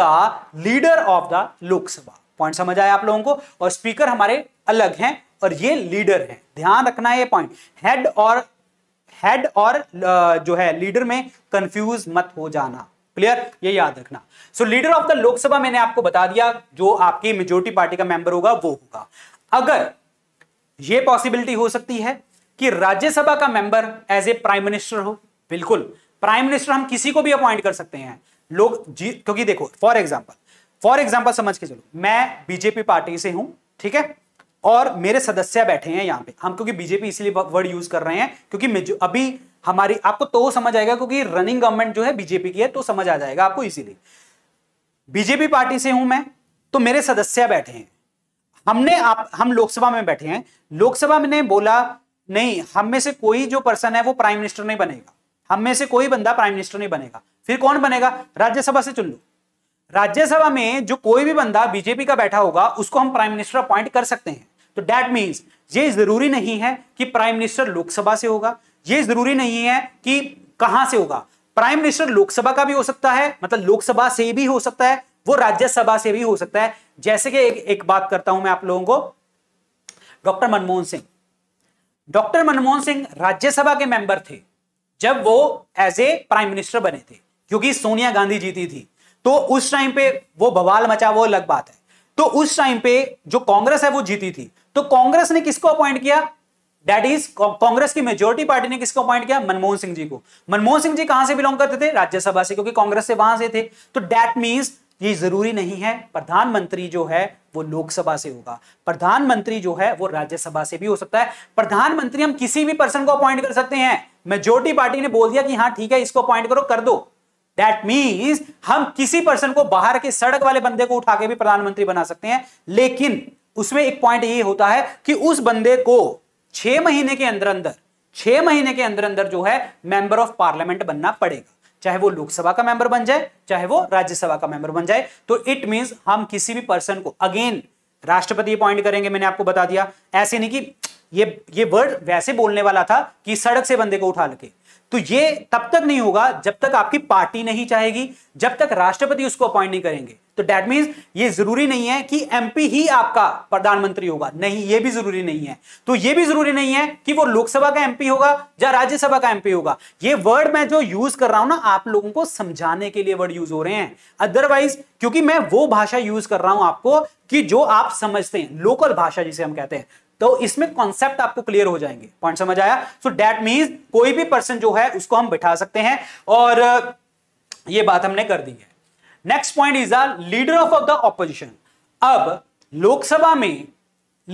leader of the Lok Sabha point समझ आया आप लोगों को और स्पीकर हमारे अलग हैं और ये लीडर हैं ध्यान रखना है ये पॉइंट हेड और हेड और जो है लीडर में कंफ्यूज मत हो जाना क्लियर ये याद रखना so leader of the Lok Sabha मैंने आपको बता दिया जो आपकी मेजोरिटी पार्टी का मेंबर होगा वो होगा अगर ये पॉसिबिलिटी हो सकती है कि राज्यसभा का member as a prime minister हो बिल्कुल प्राइम मिनिस्टर हम किसी को भी अपॉइंट कर सकते हैं लोग जी क्योंकि देखो फॉर एग्जाम्पल फॉर एग्जाम्पल समझ के चलो मैं बीजेपी पार्टी से हूं ठीक है और मेरे सदस्य बैठे हैं यहां पे हम क्योंकि बीजेपी इसलिए वर्ड यूज कर रहे हैं क्योंकि अभी हमारी आपको तो समझ आएगा क्योंकि रनिंग गवर्नमेंट जो है बीजेपी की है तो समझ आ जाएगा आपको इसीलिए बीजेपी पार्टी से हूं मैं तो मेरे सदस्य बैठे हैं हमने आप हम लोकसभा में बैठे हैं लोकसभा में बोला नहीं हम में से कोई जो पर्सन है वो प्राइम मिनिस्टर नहीं बनेगा हम में से कोई बंदा प्राइम मिनिस्टर नहीं बनेगा फिर कौन बनेगा राज्यसभा से चुन लो राज्यसभा में जो कोई भी बंदा बीजेपी का बैठा होगा उसको हम प्राइम मिनिस्टर अपॉइंट कर सकते हैं तो डेट मीन्स ये जरूरी नहीं है कि प्राइम मिनिस्टर लोकसभा से होगा ये जरूरी नहीं है कि कहां से होगा प्राइम मिनिस्टर लोकसभा का भी हो सकता है मतलब लोकसभा से भी हो सकता है वो राज्यसभा से भी हो सकता है जैसे कि एक, एक बात करता हूं मैं आप लोगों को डॉक्टर मनमोहन सिंह डॉक्टर मनमोहन सिंह राज्यसभा के मेंबर थे जब वो एज ए प्राइम मिनिस्टर बने थे क्योंकि सोनिया गांधी जीती थी तो उस टाइम पे वो बवाल मचा वो अलग बात है तो उस टाइम पे जो कांग्रेस है वो जीती थी तो कांग्रेस ने किसको अपॉइंट किया दैट इज कांग्रेस की मेजोरिटी पार्टी ने किसको अपॉइंट किया मनमोहन सिंह जी को मनमोहन सिंह जी कहां से बिलोंग करते थे राज्यसभा से क्योंकि कांग्रेस से वहां से थे तो डैट मीन्स ये जरूरी नहीं है प्रधानमंत्री जो है वो लोकसभा से होगा प्रधानमंत्री जो है वो राज्यसभा से भी हो सकता है प्रधानमंत्री हम किसी भी पर्सन को अपॉइंट कर सकते हैं मेजोरिटी पार्टी ने बोल दिया कि हाँ ठीक है इसको अपॉइंट करो कर दो दैट मीन्स हम किसी पर्सन को बाहर के सड़क वाले बंदे को उठा के भी प्रधानमंत्री बना सकते हैं लेकिन उसमें एक पॉइंट ये होता है कि उस बंदे को छह महीने के अंदर अंदर छह महीने के अंदर अंदर जो है मेंबर ऑफ पार्लियामेंट बनना पड़ेगा चाहे वो लोकसभा का मेंबर बन जाए चाहे वो राज्यसभा का मेंबर बन जाए तो इट मीन्स हम किसी भी पर्सन को अगेन राष्ट्रपति अपॉइंट करेंगे मैंने आपको बता दिया ऐसे नहीं कि ये ये वर्ड वैसे बोलने वाला था कि सड़क से बंदे को उठा लगे तो ये तब तक नहीं होगा जब तक आपकी पार्टी नहीं चाहेगी जब तक राष्ट्रपति उसको अपॉइंट नहीं करेंगे तो डेट मीन ये जरूरी नहीं है कि एमपी ही आपका प्रधानमंत्री होगा नहीं ये भी जरूरी नहीं है तो ये भी जरूरी नहीं है कि वो लोकसभा का एमपी होगा या राज्यसभा का एमपी होगा ये वर्ड मैं जो यूज कर रहा हूं ना आप लोगों को समझाने के लिए वर्ड यूज हो रहे हैं अदरवाइज क्योंकि मैं वो भाषा यूज कर रहा हूं आपको कि जो आप समझते हैं लोकल भाषा जिसे हम कहते हैं तो इसमें कॉन्सेप्ट आपको क्लियर हो जाएंगे पॉइंट समझ आया सो डैट मीन कोई भी पर्सन जो है उसको हम बिठा सकते हैं और ये बात हमने कर दी है next point is the leader of the opposition अब लोकसभा में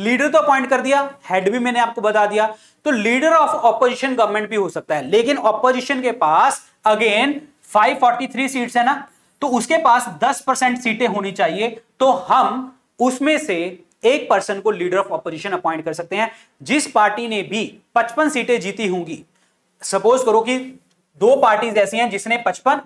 लीडर तो अपॉइंट कर दिया हेड भी मैंने आपको बता दिया तो लीडर ऑफ ऑपोजिशन गवर्नमेंट भी हो सकता है लेकिन ऑपोजिशन के पास अगेन 543 सीट्स है ना तो उसके पास 10 परसेंट सीटें होनी चाहिए तो हम उसमें से एक पर्सन को लीडर ऑफ अपोजिशन अपॉइंट कर सकते हैं जिस पार्टी ने भी पचपन सीटें जीती होंगी सपोज करो कि दो पार्टीज ऐसी हैं जिसने पचपन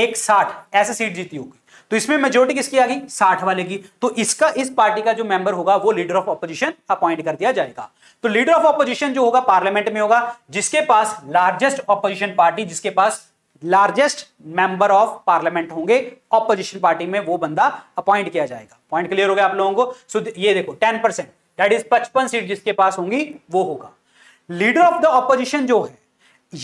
एक साठ ऐसे सीट जीती होगी तो इसमें मेजोरिटी किसकी आ गई साठ वाले की तो इसका इस पार्टी का जो मेंबर होगा वो लीडर ऑफ अपोजिशन अपॉइंट कर दिया जाएगा तो लीडर ऑफ अपोजिशन जो होगा पार्लियामेंट में होगा जिसके पास लार्जेस्ट अपोजिशन पार्टी जिसके पास लार्जेस्ट मेंबर ऑफ पार्लियामेंट होंगे ऑपोजिशन पार्टी में वो बंदा अपॉइंट किया जाएगा पॉइंट क्लियर हो गया आप लोगों को सो so, ये देखो टेन परसेंट दैट इज पचपन सीट जिसके पास होंगी वो होगा लीडर ऑफ द ऑपोजिशन जो है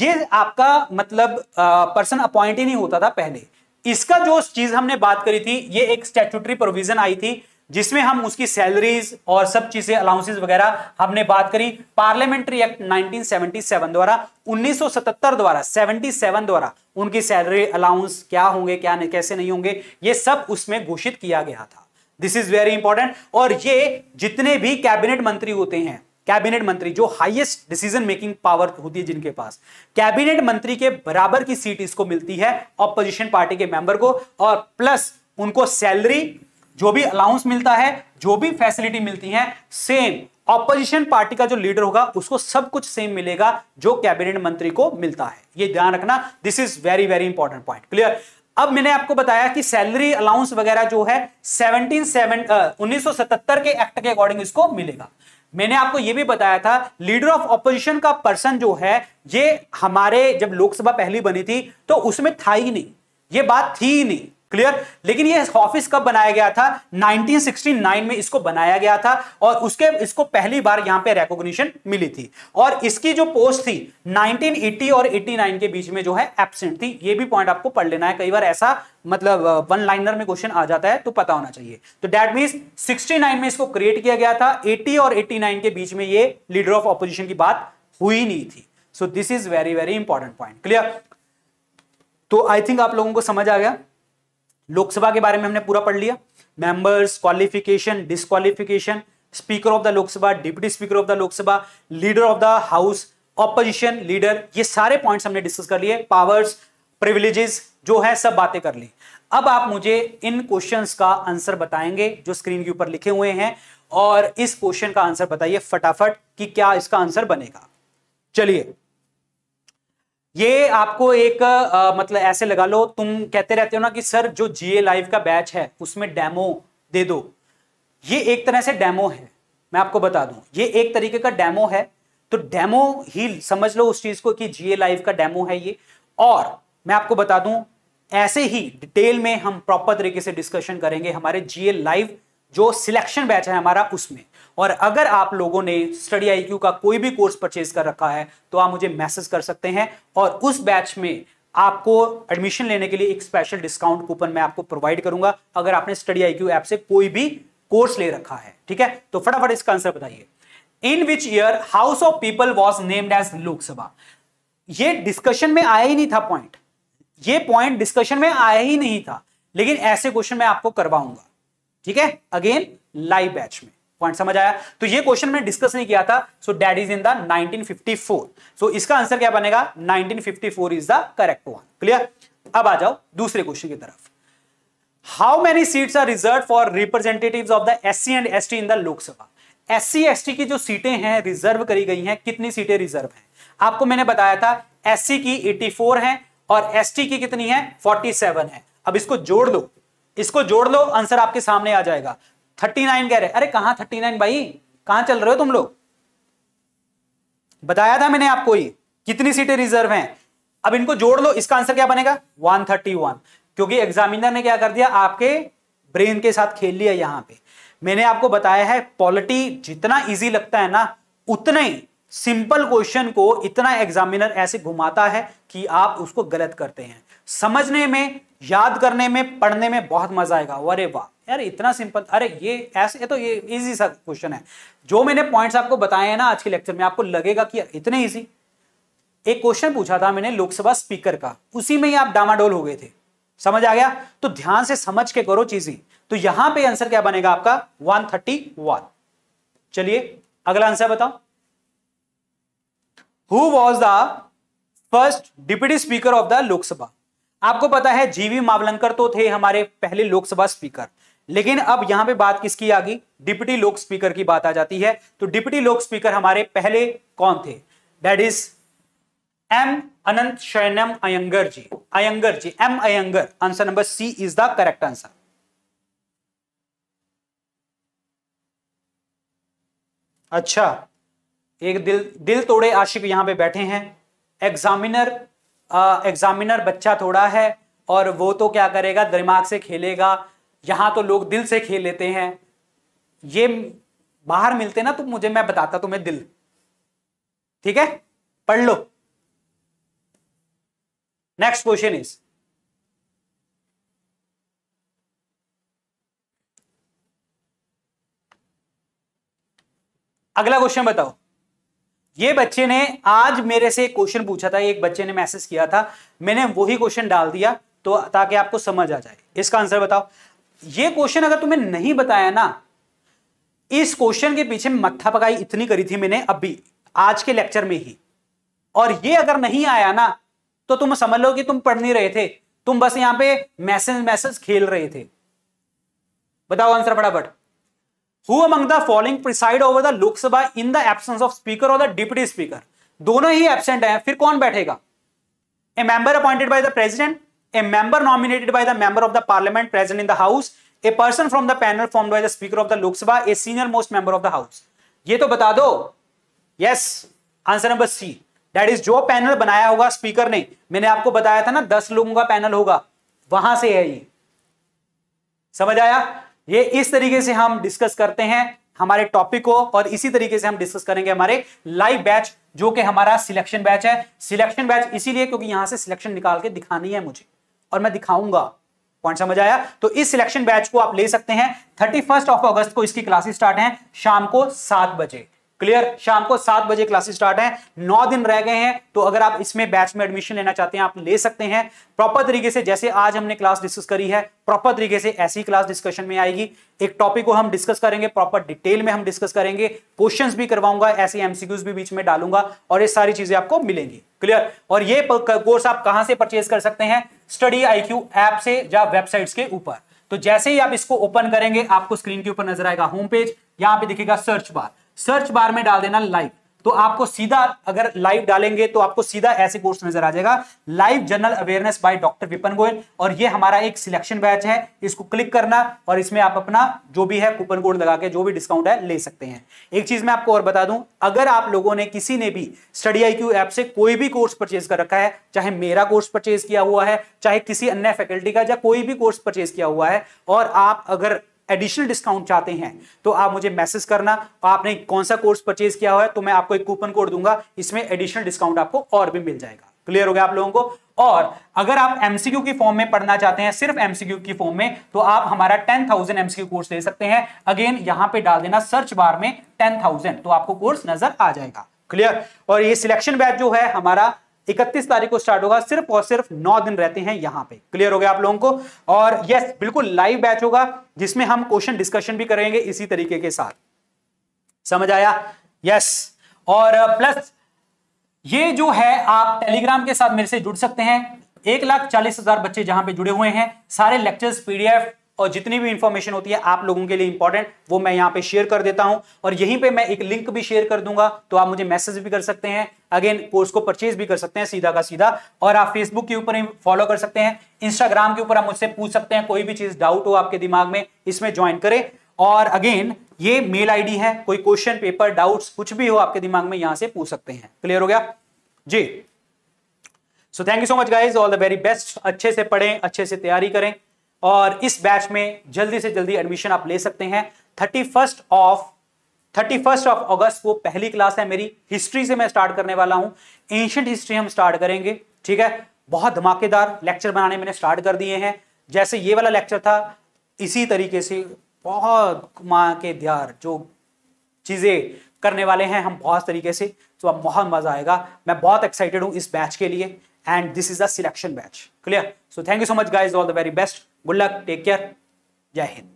ये आपका मतलब पर्सन अपॉइंट ही नहीं होता था पहले इसका जो चीज हमने बात करी थी ये एक स्टेचुटरी प्रोविजन आई थी जिसमें हम उसकी सैलरीज और सब चीजें अलाउंसेस वगैरह हमने बात करी पार्लियामेंट्री एक्ट 1977 द्वारा 1977 द्वारा 77 द्वारा उनकी सैलरी अलाउंस क्या होंगे क्या नहीं, कैसे नहीं होंगे ये सब उसमें घोषित किया गया था दिस इज वेरी इंपॉर्टेंट और ये जितने भी कैबिनेट मंत्री होते हैं कैबिनेट मंत्री जो हाईएस्ट डिसीजन मेकिंग पावर होती है जिनके पास कैबिनेट मंत्री के बराबर की सीट इसको मिलती है ऑपोजिशन पार्टी के मेंबर को और प्लस उनको सैलरी जो भी अलाउंस मिलता है जो भी फैसिलिटी मिलती है सेम ऑपोजिशन पार्टी का जो लीडर होगा उसको सब कुछ सेम मिलेगा जो कैबिनेट मंत्री को मिलता है ये ध्यान रखना this is very very important point clear अब मैंने आपको बताया कि सैलरी अलाउंस वगैरह जो है सेवनटीन सेवन उन्नीस के एक्ट के अकॉर्डिंग इसको मिलेगा मैंने आपको यह भी बताया था लीडर ऑफ ऑपोजिशन का पर्सन जो है ये हमारे जब लोकसभा पहली बनी थी तो उसमें था ही नहीं ये बात थी ही नहीं क्लियर लेकिन ये ऑफिस कब बनाया गया था 1969 में इसको बनाया गया था और उसके इसको पहली बार यहां पे रेकोग्निशन मिली थी और इसकी जो पोस्ट थी 1980 और 89 के बीच में जो है एबसेंट थी ये भी पॉइंट आपको पढ़ लेना है कई बार ऐसा मतलब वन लाइनर में क्वेश्चन आ जाता है तो पता होना चाहिए तो डेट मीन 69 में इसको क्रिएट किया गया था 80 और 89 के बीच में ये लीडर ऑफ ऑपोजिशन की बात हुई नहीं थी so this is very very important point clear तो आई थिंक आप लोगों को समझ आ गया लोकसभा के बारे में हमने पूरा पढ़ लिया members qualification disqualification speaker of the Lok Sabha deputy speaker of the Lok Sabha leader of the house opposition leader ये सारे पॉइंट्स हमने डिस्कस कर लिए पावर्स प्रिविलेजेस जो है सब बातें कर ली अब आप मुझे इन क्वेश्चंस का आंसर बताएंगे जो स्क्रीन के ऊपर लिखे हुए हैं और इस क्वेश्चन का आंसर बताइए फटाफट कि क्या इसका आंसर बनेगा चलिए ये आपको एक आ, मतलब ऐसे लगा लो तुम कहते रहते हो ना कि सर जो जीए लाइव का बैच है उसमें डेमो दे दो ये एक तरह से डेमो है मैं आपको बता दूं ये एक तरीके का डेमो है तो डेमो ही समझ लो उस चीज को कि जीए लाइव का डेमो है ये और मैं आपको बता दूं ऐसे ही डिटेल में हम प्रॉपर तरीके से डिस्कशन करेंगे हमारे जीए लाइव जो सिलेक्शन बैच है हमारा उसमें और अगर आप लोगों ने स्टडी आईक्यू का कोई भी कोर्स परचेज कर रखा है तो आप मुझे मैसेज कर सकते हैं और उस बैच में आपको एडमिशन लेने के लिए एक स्पेशल डिस्काउंट कूपन मैं आपको प्रोवाइड करूंगा अगर आपने स्टडी आई क्यू ऐप से कोई भी कोर्स ले रखा है ठीक है तो फटाफट इसका आंसर बताइए in which year house of people was named as Lok Sabha ये डिस्कशन में आया ही नहीं था पॉइंट ये पॉइंट डिस्कशन में आया ही नहीं था लेकिन ऐसे क्वेश्चन मैं आपको करवाऊंगा ठीक है अगेन लाइव बैच में पॉइंट समझ आया तो ये क्वेश्चन मैंने डिस्कस नहीं किया था so that is in the 1954 so इसका आंसर क्या बनेगा 1954 is the correct one clear अब आ जाओ दूसरे क्वेश्चन की तरफ how many seats are reserved for representative of the S and S in the Lok Sabha S C की जो सीटें हैं रिजर्व करी गई हैं कितनी सीटें रिजर्व हैं आपको मैंने बताया था एस की 84 है और एस की कितनी है 47 है अब इसको जोड़ लो इसको जोड़ लो आंसर आपके सामने आ जाएगा थर्टी नाइन कह रहे अरे कहा थर्टी नाइन भाई कहां चल रहे हो तुम लोग बताया था मैंने आपको ही कितनी सीटें रिजर्व हैं अब इनको जोड़ लो इसका आंसर क्या बनेगा वन थर्टी वन क्योंकि एग्जामिनर ने क्या कर दिया आपके ब्रेन के साथ खेल लिया यहां पे मैंने आपको बताया है पॉलिटी जितना इजी लगता है ना उतना ही सिंपल क्वेश्चन को इतना एग्जामिनर ऐसे घुमाता है कि आप उसको गलत करते हैं समझने में याद करने में पढ़ने में बहुत मजा आएगा अरे वाह यार इतना सिंपल अरे ये ऐसे तो ये इजी सा क्वेश्चन है जो मैंने पॉइंट्स आपको बताए हैं ना आज के लेक्चर में आपको लगेगा कि इतने इजी एक क्वेश्चन पूछा था मैंने लोकसभा स्पीकर का उसी में ही आप डामाडोल हो गए थे समझ आ गया तो ध्यान से समझ के करो चीजें तो यहां पे आंसर क्या बनेगा आपका 131 चलिए अगला आंसर बताओ who was the first deputy speaker of the Lok Sabha आपको पता है जीवी मावलंकर तो थे हमारे पहले लोकसभा स्पीकर लेकिन अब यहां पे बात किसकी आ गई डिप्टी लोक स्पीकर की बात आ जाती है तो डिप्टी लोक स्पीकर हमारे पहले कौन थे that is M Ananthasayanam Ayyangar ji Ayyangar ji M Ayyangar answer number C is the correct answer अच्छा एक दिल दिल तोड़े आशिक यहां पे बैठे हैं एग्जामिनर एग्जामिनर बच्चा थोड़ा है और वो तो क्या करेगा दिमाग से खेलेगा यहाँ तो लोग दिल से खेल लेते हैं ये बाहर मिलते ना तो मुझे मैं बताता तुम्हें दिल ठीक है पढ़ लो नेक्स्ट क्वेश्चन इज अगला क्वेश्चन बताओ ये बच्चे ने आज मेरे से एक क्वेश्चन पूछा था एक बच्चे ने मैसेज किया था मैंने वही क्वेश्चन डाल दिया तो ताकि आपको समझ आ जाए इसका आंसर बताओ ये क्वेश्चन अगर तुम्हें नहीं बताया ना इस क्वेश्चन के पीछे मत्था पकाई इतनी करी थी मैंने अभी आज के लेक्चर में ही और ये अगर नहीं आया ना तो तुम समझ लो कि तुम पढ़ नहीं रहे थे तुम बस यहां पे मैसेज मैसेज खेल रहे थे बताओ आंसर फटाफट who among the following preside over the Lok Sabha in the absence of speaker और द डिप्टी स्पीकर दोनों ही एबसेंट है फिर कौन बैठेगा a member appointed by the president a member nominated by the member of the parliament present in the house a person from the panel form by the speaker of the Lok Sabha a senior most member of the house ये तो बता दो yes answer number C that is जो panel बनाया होगा speaker ने मैंने आपको बताया था ना दस लोगों का पैनल होगा वहां से है ये समझ आया ये इस तरीके से हम डिस्कस करते हैं हमारे टॉपिक को और इसी तरीके से हम डिस्कस करेंगे हमारे लाइव बैच जो कि हमारा सिलेक्शन बैच है सिलेक्शन बैच इसीलिए क्योंकि यहां से सिलेक्शन निकाल के दिखानी है मुझे और मैं दिखाऊंगा पॉइंट समझ आया तो इस सिलेक्शन बैच को आप ले सकते हैं थर्टी फर्स्ट ऑफ अगस्त को इसकी क्लासेस स्टार्ट है शाम को सात बजे क्लियर शाम को सात बजे क्लासेस स्टार्ट है नौ दिन रह गए हैं तो अगर आप इसमें बैच में एडमिशन लेना चाहते हैं आप ले सकते हैं प्रॉपर तरीके से जैसे आज हमने क्लास डिस्कस करी है प्रॉपर तरीके से ऐसी क्लास डिस्कशन में आएगी एक टॉपिक को हम डिस्कस करेंगे प्रॉपर डिटेल में हम डिस्कस करेंगे क्वेश्चन भी करवाऊंगा ऐसे एमसीक्यूज भी बीच में डालूंगा और ये सारी चीजें आपको मिलेंगी क्लियर और ये कोर्स आप कहां से परचेज कर सकते हैं स्टडी क्यू ऐप से या वेबसाइट के ऊपर तो जैसे ही आप इसको ओपन करेंगे आपको स्क्रीन के ऊपर नजर आएगा होम पेज यहां पे दिखेगा सर्च बार सर्च बार में डाल देना लाइव तो आपको सीधा अगर लाइव डालेंगे तो आपको सीधा ऐसे कोर्स नजर आ जाएगा live general awareness by doctor Vipin Goyal और ये हमारा एक सिलेक्शन बैच है इसको क्लिक करना और इसमें आप अपना जो भी है कूपन कोड लगा के जो भी डिस्काउंट है ले सकते हैं एक चीज मैं आपको और बता दूं अगर आप लोगों ने किसी ने भी स्टडी आई ऐप से कोई भी कोर्स परचेज कर रखा है चाहे मेरा कोर्स परचेज किया हुआ है चाहे किसी अन्य फैकल्टी का या कोई भी कोर्स परचेज किया हुआ है और आप अगर एडिशनल डिस्काउंट चाहते हैं तो आप मुझे मैसेज करना आपने कौन सा कोर्स परचेज किया हुआ है तो मैं आपको एक कूपन कोड दूंगा इसमें एडिशनल डिस्काउंट आपको और भी मिल जाएगा क्लियर हो गया आप लोगों को और अगर आप एमसीक्यू की फॉर्म में पढ़ना चाहते हैं सिर्फ एमसीक्यू की फॉर्म में तो आप हमारा टेन थाउजेंड एमसीक्यू कोर्स ले सकते हैं अगेन यहां पे डाल देना सर्च बार में टेन थाउजेंड तो आपको कोर्स नजर आ जाएगा क्लियर और ये सिलेक्शन बैच जो है हमारा इकतीस तारीख को स्टार्ट होगा सिर्फ और सिर्फ नौ दिन रहते हैं यहां पे क्लियर हो गया आप लोगों को और यस बिल्कुल लाइव बैच होगा जिसमें हम क्वेश्चन डिस्कशन भी करेंगे इसी तरीके के साथ समझ आया यस और प्लस uh, ये जो है आप टेलीग्राम के साथ मेरे से जुड़ सकते हैं एक लाख चालीस हजार बच्चे जहां पे जुड़े हुए हैं सारे लेक्चर्स पीडीएफ और जितनी भी इंफॉर्मेशन होती है आप लोगों के लिए इंपॉर्टेंट वो मैं यहाँ पे शेयर कर देता हूं और यहीं पे मैं एक लिंक भी शेयर कर दूंगा तो आप मुझे मैसेज भी कर सकते हैं अगेन कोर्स को परचेज भी कर सकते हैं सीधा का सीधा और आप फेसबुक के ऊपर फॉलो कर सकते हैं इंस्टाग्राम के ऊपर आप मुझसे पूछ सकते हैं कोई भी चीज डाउट हो आपके दिमाग में इसमें ज्वाइन करें और अगेन ये मेल आई है कोई क्वेश्चन पेपर डाउट कुछ भी हो आपके दिमाग में यहां से पूछ सकते हैं क्लियर हो गया जी so thank you so much guys all the very best अच्छे से पढ़ें अच्छे से तैयारी करें और इस बैच में जल्दी से जल्दी एडमिशन आप ले सकते हैं thirty first of thirty first of अगस्त वो पहली क्लास है मेरी हिस्ट्री से मैं स्टार्ट करने वाला हूँ एंशंट हिस्ट्री हम स्टार्ट करेंगे ठीक है बहुत धमाकेदार लेक्चर बनाने मैंने स्टार्ट कर दिए हैं जैसे ये वाला लेक्चर था इसी तरीके से बहुत माँ के ध्यार जो चीज़ें करने वाले हैं हम बहुत तरीके से तो अब बहुत मज़ा आएगा मैं बहुत एक्साइटेड हूँ इस बैच के लिए and this is the selection batch clear so thank you so much guys all the very best good luck take care jai hind